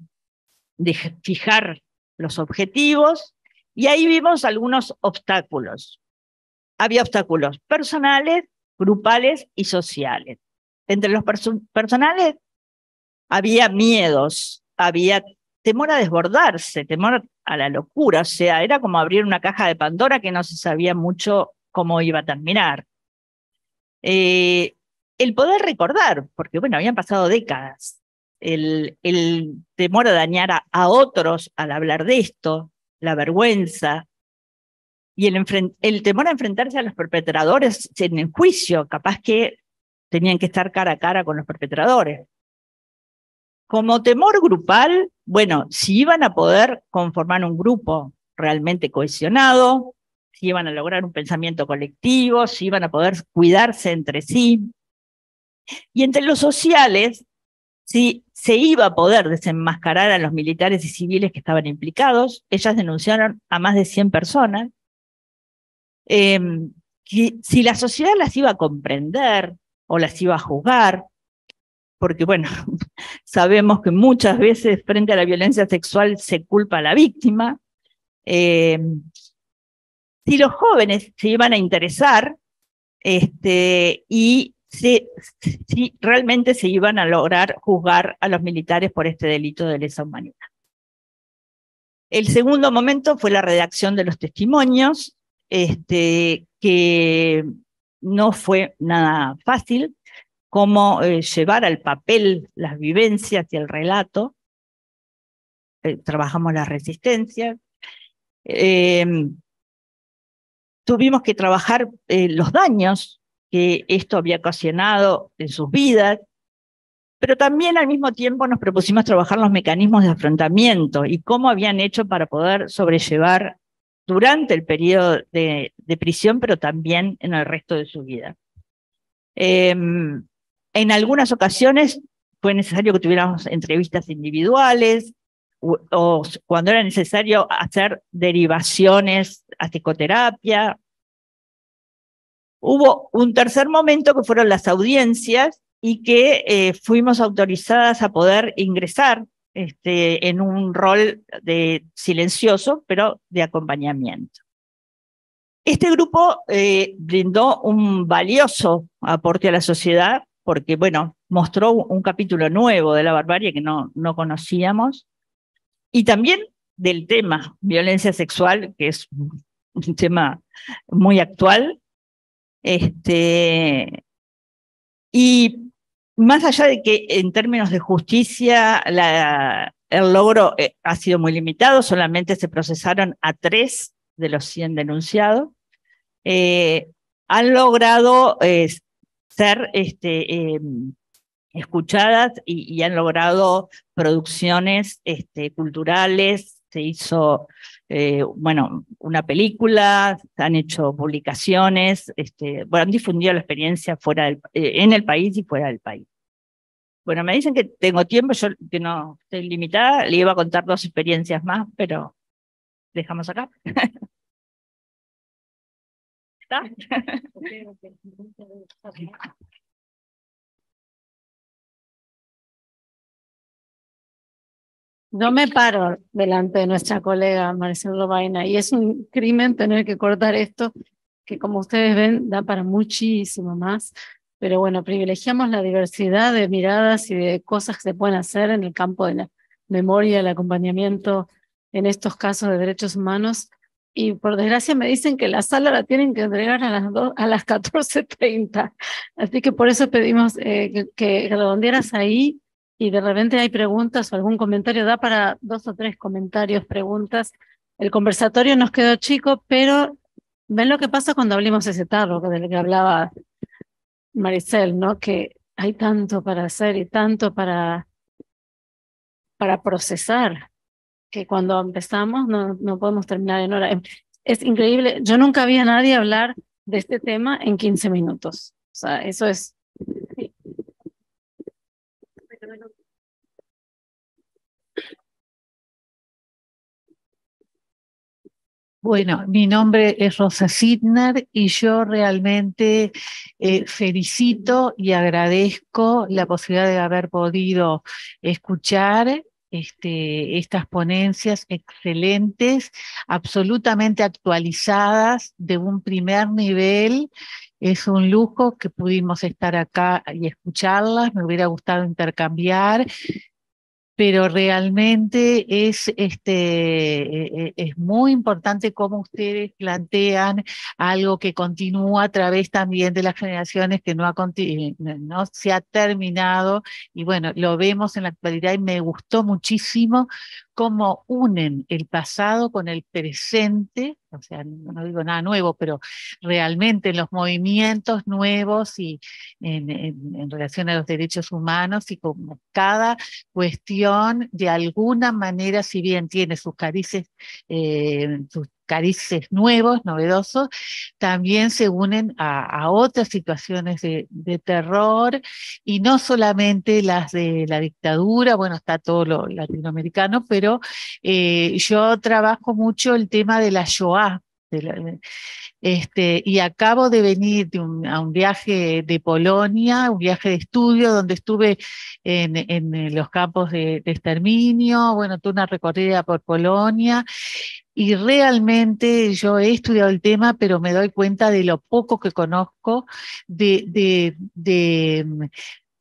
de fijar los objetivos, y ahí vimos algunos obstáculos. Había obstáculos personales, grupales y sociales. Entre los personales había miedos, había temor a desbordarse, temor a la locura, o sea, era como abrir una caja de Pandora que no se sabía mucho cómo iba a terminar. Eh, el poder recordar, porque bueno, habían pasado décadas, el, temor a dañar a, otros al hablar de esto, la vergüenza y el, el temor a enfrentarse a los perpetradores en el juicio, capaz que tenían que estar cara a cara con los perpetradores. Como temor grupal, bueno, si iban a poder conformar un grupo realmente cohesionado, si iban a lograr un pensamiento colectivo, si iban a poder cuidarse entre sí. Y entre los sociales, si se iba a poder desenmascarar a los militares y civiles que estaban implicados. Ellas denunciaron a más de 100 personas. Em, si, la sociedad las iba a comprender o las iba a juzgar, porque bueno, sabemos que muchas veces frente a la violencia sexual se culpa a la víctima, eh, si los jóvenes se iban a interesar este, y si, realmente se iban a lograr juzgar a los militares por este delito de lesa humanidad. El segundo momento fue la redacción de los testimonios, este, que no fue nada fácil, cómo eh, llevar al papel las vivencias y el relato. Eh, trabajamos la resistencia. Em, Tuvimos que trabajar eh, los daños que esto había ocasionado en sus vidas, pero también al mismo tiempo nos propusimos trabajar los mecanismos de afrontamiento y cómo habían hecho para poder sobrellevar durante el periodo de, prisión, pero también en el resto de su vida. Em, en algunas ocasiones fue necesario que tuviéramos entrevistas individuales, o cuando era necesario hacer derivaciones a psicoterapia. Hubo un tercer momento que fueron las audiencias y que eh, fuimos autorizadas a poder ingresar este, en un rol de silencioso, pero de acompañamiento. Este grupo eh, brindó un valioso aporte a la sociedad porque, bueno, mostró un capítulo nuevo de la barbarie que no conocíamos y también del tema violencia sexual, que es un tema muy actual. Este, y más allá de que en términos de justicia el logro eh, ha sido muy limitado, solamente se procesaron a tres de los 100 denunciados, eh, han logrado eh, ser este, em, escuchadas y, han logrado producciones este, culturales. Se hizo, eh, bueno, una película, han hecho publicaciones, este, bueno, han difundido la experiencia fuera eh, en el país y fuera del país. Bueno, me dicen que tengo tiempo, yo que no estoy limitada, le iba a contar dos experiencias más, pero dejamos acá. ¿Está? No me paro delante de nuestra colega Marcelo Lobaina y es un crimen tener que cortar esto, que como ustedes ven da para muchísimo más, pero bueno, privilegiamos la diversidad de miradas y de cosas que se pueden hacer en el campo de la memoria, el acompañamiento en estos casos de derechos humanos. Y por desgracia me dicen que la sala la tienen que entregar a las, a las 14.30. Así que por eso pedimos eh, que, que redondearas ahí y de repente hay preguntas o algún comentario, da para dos o tres comentarios, preguntas. El conversatorio nos quedó chico, pero ven lo que pasa cuando de ese tarro del que hablaba Maricel, ¿no? Que hay tanto para hacer y tanto para, para procesar que cuando empezamos no, no podemos terminar en hora. Em, es increíble, yo nunca vi a nadie hablar de este tema en 15 minutos. O sea, eso es bueno, mi nombre es Rosa Sidner y yo realmente eh, felicito y agradezco la posibilidad de haber podido escuchar este, estas ponencias excelentes, absolutamente actualizadas, de un primer nivel es un lujo que pudimos estar acá y escucharlas. Me hubiera gustado intercambiar, pero realmente es, este, e, e, es muy importante cómo ustedes plantean algo que continúa a través también de las generaciones que no, no se ha terminado. Y bueno, lo vemos en la actualidad y me gustó muchísimo cómo unen el pasado con el presente, o sea, no digo nada nuevo, pero realmente en los movimientos nuevos y en, relación a los derechos humanos y como cada cuestión de alguna manera, si bien tiene sus carices, eh, sus carices nuevos, novedosos, también se unen a, otras situaciones de, terror y no solamente las de la dictadura, bueno, está todo lo latinoamericano, pero eh, yo trabajo mucho el tema de la Shoah, este, y acabo de venir de a un viaje de Polonia, un viaje de estudio donde estuve en, eh, los campos de, exterminio, bueno, tuve una recorrida por Polonia y realmente yo he estudiado el tema, pero me doy cuenta de lo poco que conozco de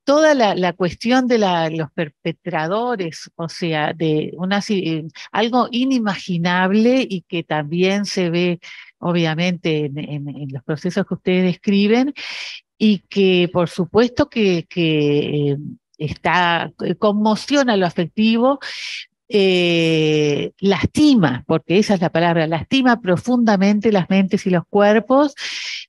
toda la, cuestión de la, los perpetradores, o sea, de algo inimaginable y que también se ve obviamente en, los procesos que ustedes describen y que por supuesto que, que eh, está conmociona lo afectivo, eh, lastima, porque esa es la palabra, lastima profundamente las mentes y los cuerpos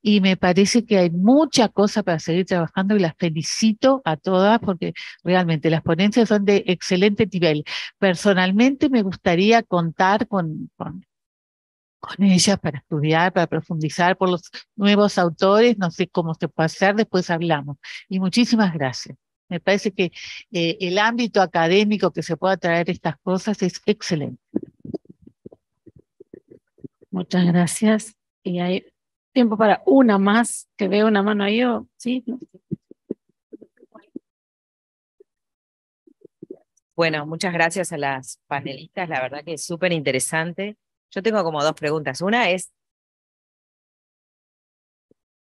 y me parece que hay mucha cosa para seguir trabajando y las felicito a todas porque realmente las ponencias son de excelente nivel. Personalmente me gustaría contar con, con ellas para estudiar, para profundizar por los nuevos autores, no sé cómo se puede hacer, después hablamos. Y muchísimas gracias. Me parece que eh, el ámbito académico que se pueda traer estas cosas es excelente. Muchas gracias. Y hay tiempo para una más, que veo una mano ahí, sí. Bueno, muchas gracias a las panelistas, la verdad que es súper interesante. Yo tengo como dos preguntas. Una es...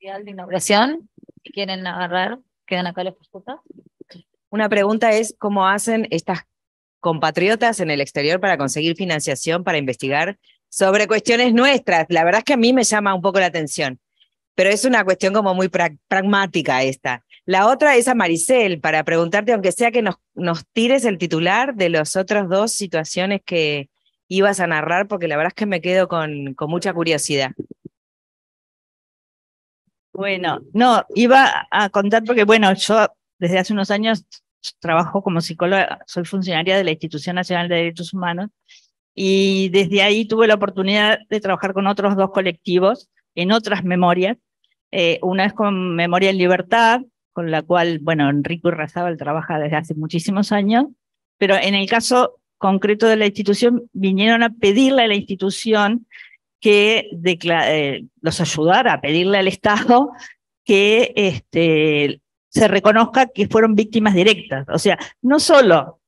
De inauguración, si quieren agarrar, quedan acá los postulados. Una pregunta es cómo hacen estas compatriotas en el exterior para conseguir financiación para investigar sobre cuestiones nuestras. La verdad es que a mí me llama un poco la atención, pero es una cuestión como muy pragmática esta. La otra es a Maricel, para preguntarte, aunque sea que nos, tires el titular de las otras dos situaciones que ibas a narrar, porque la verdad es que me quedo con, con mucha curiosidad. Bueno, no, iba a contar porque, bueno, yo desde hace unos años trabajo como psicóloga, soy funcionaria de la Institución Nacional de Derechos Humanos y desde ahí tuve la oportunidad de trabajar con otros dos colectivos en otras memorias. Eh, una es con Memoria en Libertad, con la cual, bueno, Enrico Irrazábal trabaja desde hace muchísimos años, pero en el caso concreto de la institución, vinieron a pedirle a la institución que eh, los ayudara a pedirle al Estado que este, se reconozca que fueron víctimas directas. O sea, no solo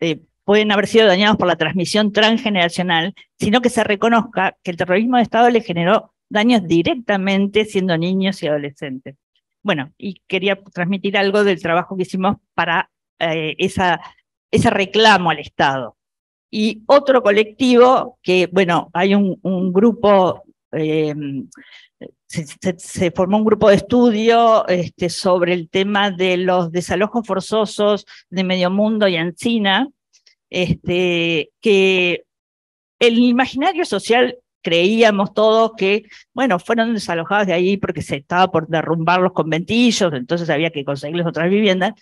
eh, pueden haber sido dañados por la transmisión transgeneracional, sino que se reconozca que el terrorismo de Estado le generó daños directamente siendo niños y adolescentes. Bueno, y quería transmitir algo del trabajo que hicimos para eh, esa, ese reclamo al Estado. Y otro colectivo que, bueno, hay un, grupo eh, se, formó un grupo de estudio este, sobre el tema de los desalojos forzosos de Medio Mundo y Ancina, este, que el imaginario social creíamos todos que, bueno, fueron desalojados de ahí porque se estaba por derrumbar los conventillos, entonces había que conseguirles otras viviendas,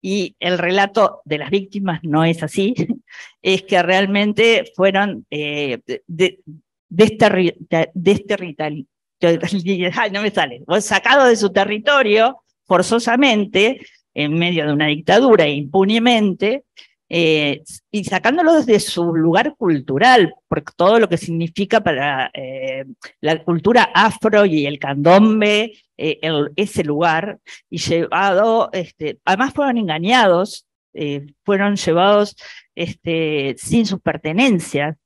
y el relato de las víctimas no es así, es que realmente fueron eh, de, este este yo, ay, no me sale, vos sacado de su territorio forzosamente, en medio de una dictadura e impunemente, eh, y sacándolo desde su lugar cultural, por todo lo que significa para eh, la cultura afro y el candombe, eh, ese lugar, y llevado, este, además fueron engañados, fueron llevados este, sin sus pertenencias,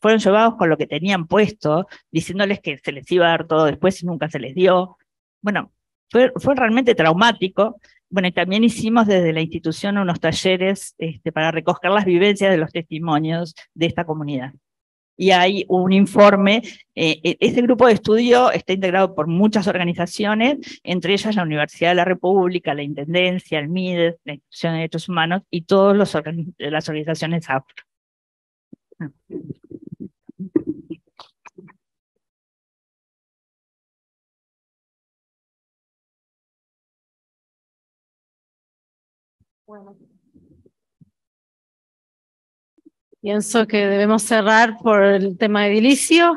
fueron llevados con lo que tenían puesto, diciéndoles que se les iba a dar todo después y nunca se les dio. Bueno, fue, realmente traumático. Bueno, también hicimos desde la institución unos talleres este, para recoger las vivencias de los testimonios de esta comunidad. Y hay un informe, eh, e, este grupo de estudio está integrado por muchas organizaciones, entre ellas la Universidad de la República, la Intendencia, el MIDES, la Institución de Derechos Humanos y todas las organizaciones afro. Bueno. Pienso que debemos cerrar por el tema de edilicio.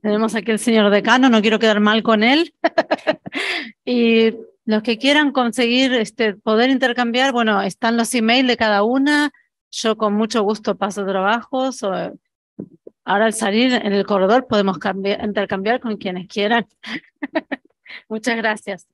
Tenemos aquí al señor decano, no quiero quedar mal con él. y los que quieran conseguir este, poder intercambiar, bueno, están los emails de cada una, yo con mucho gusto paso trabajos. ahora al salir en el corredor podemos intercambiar con quienes quieran. Muchas gracias.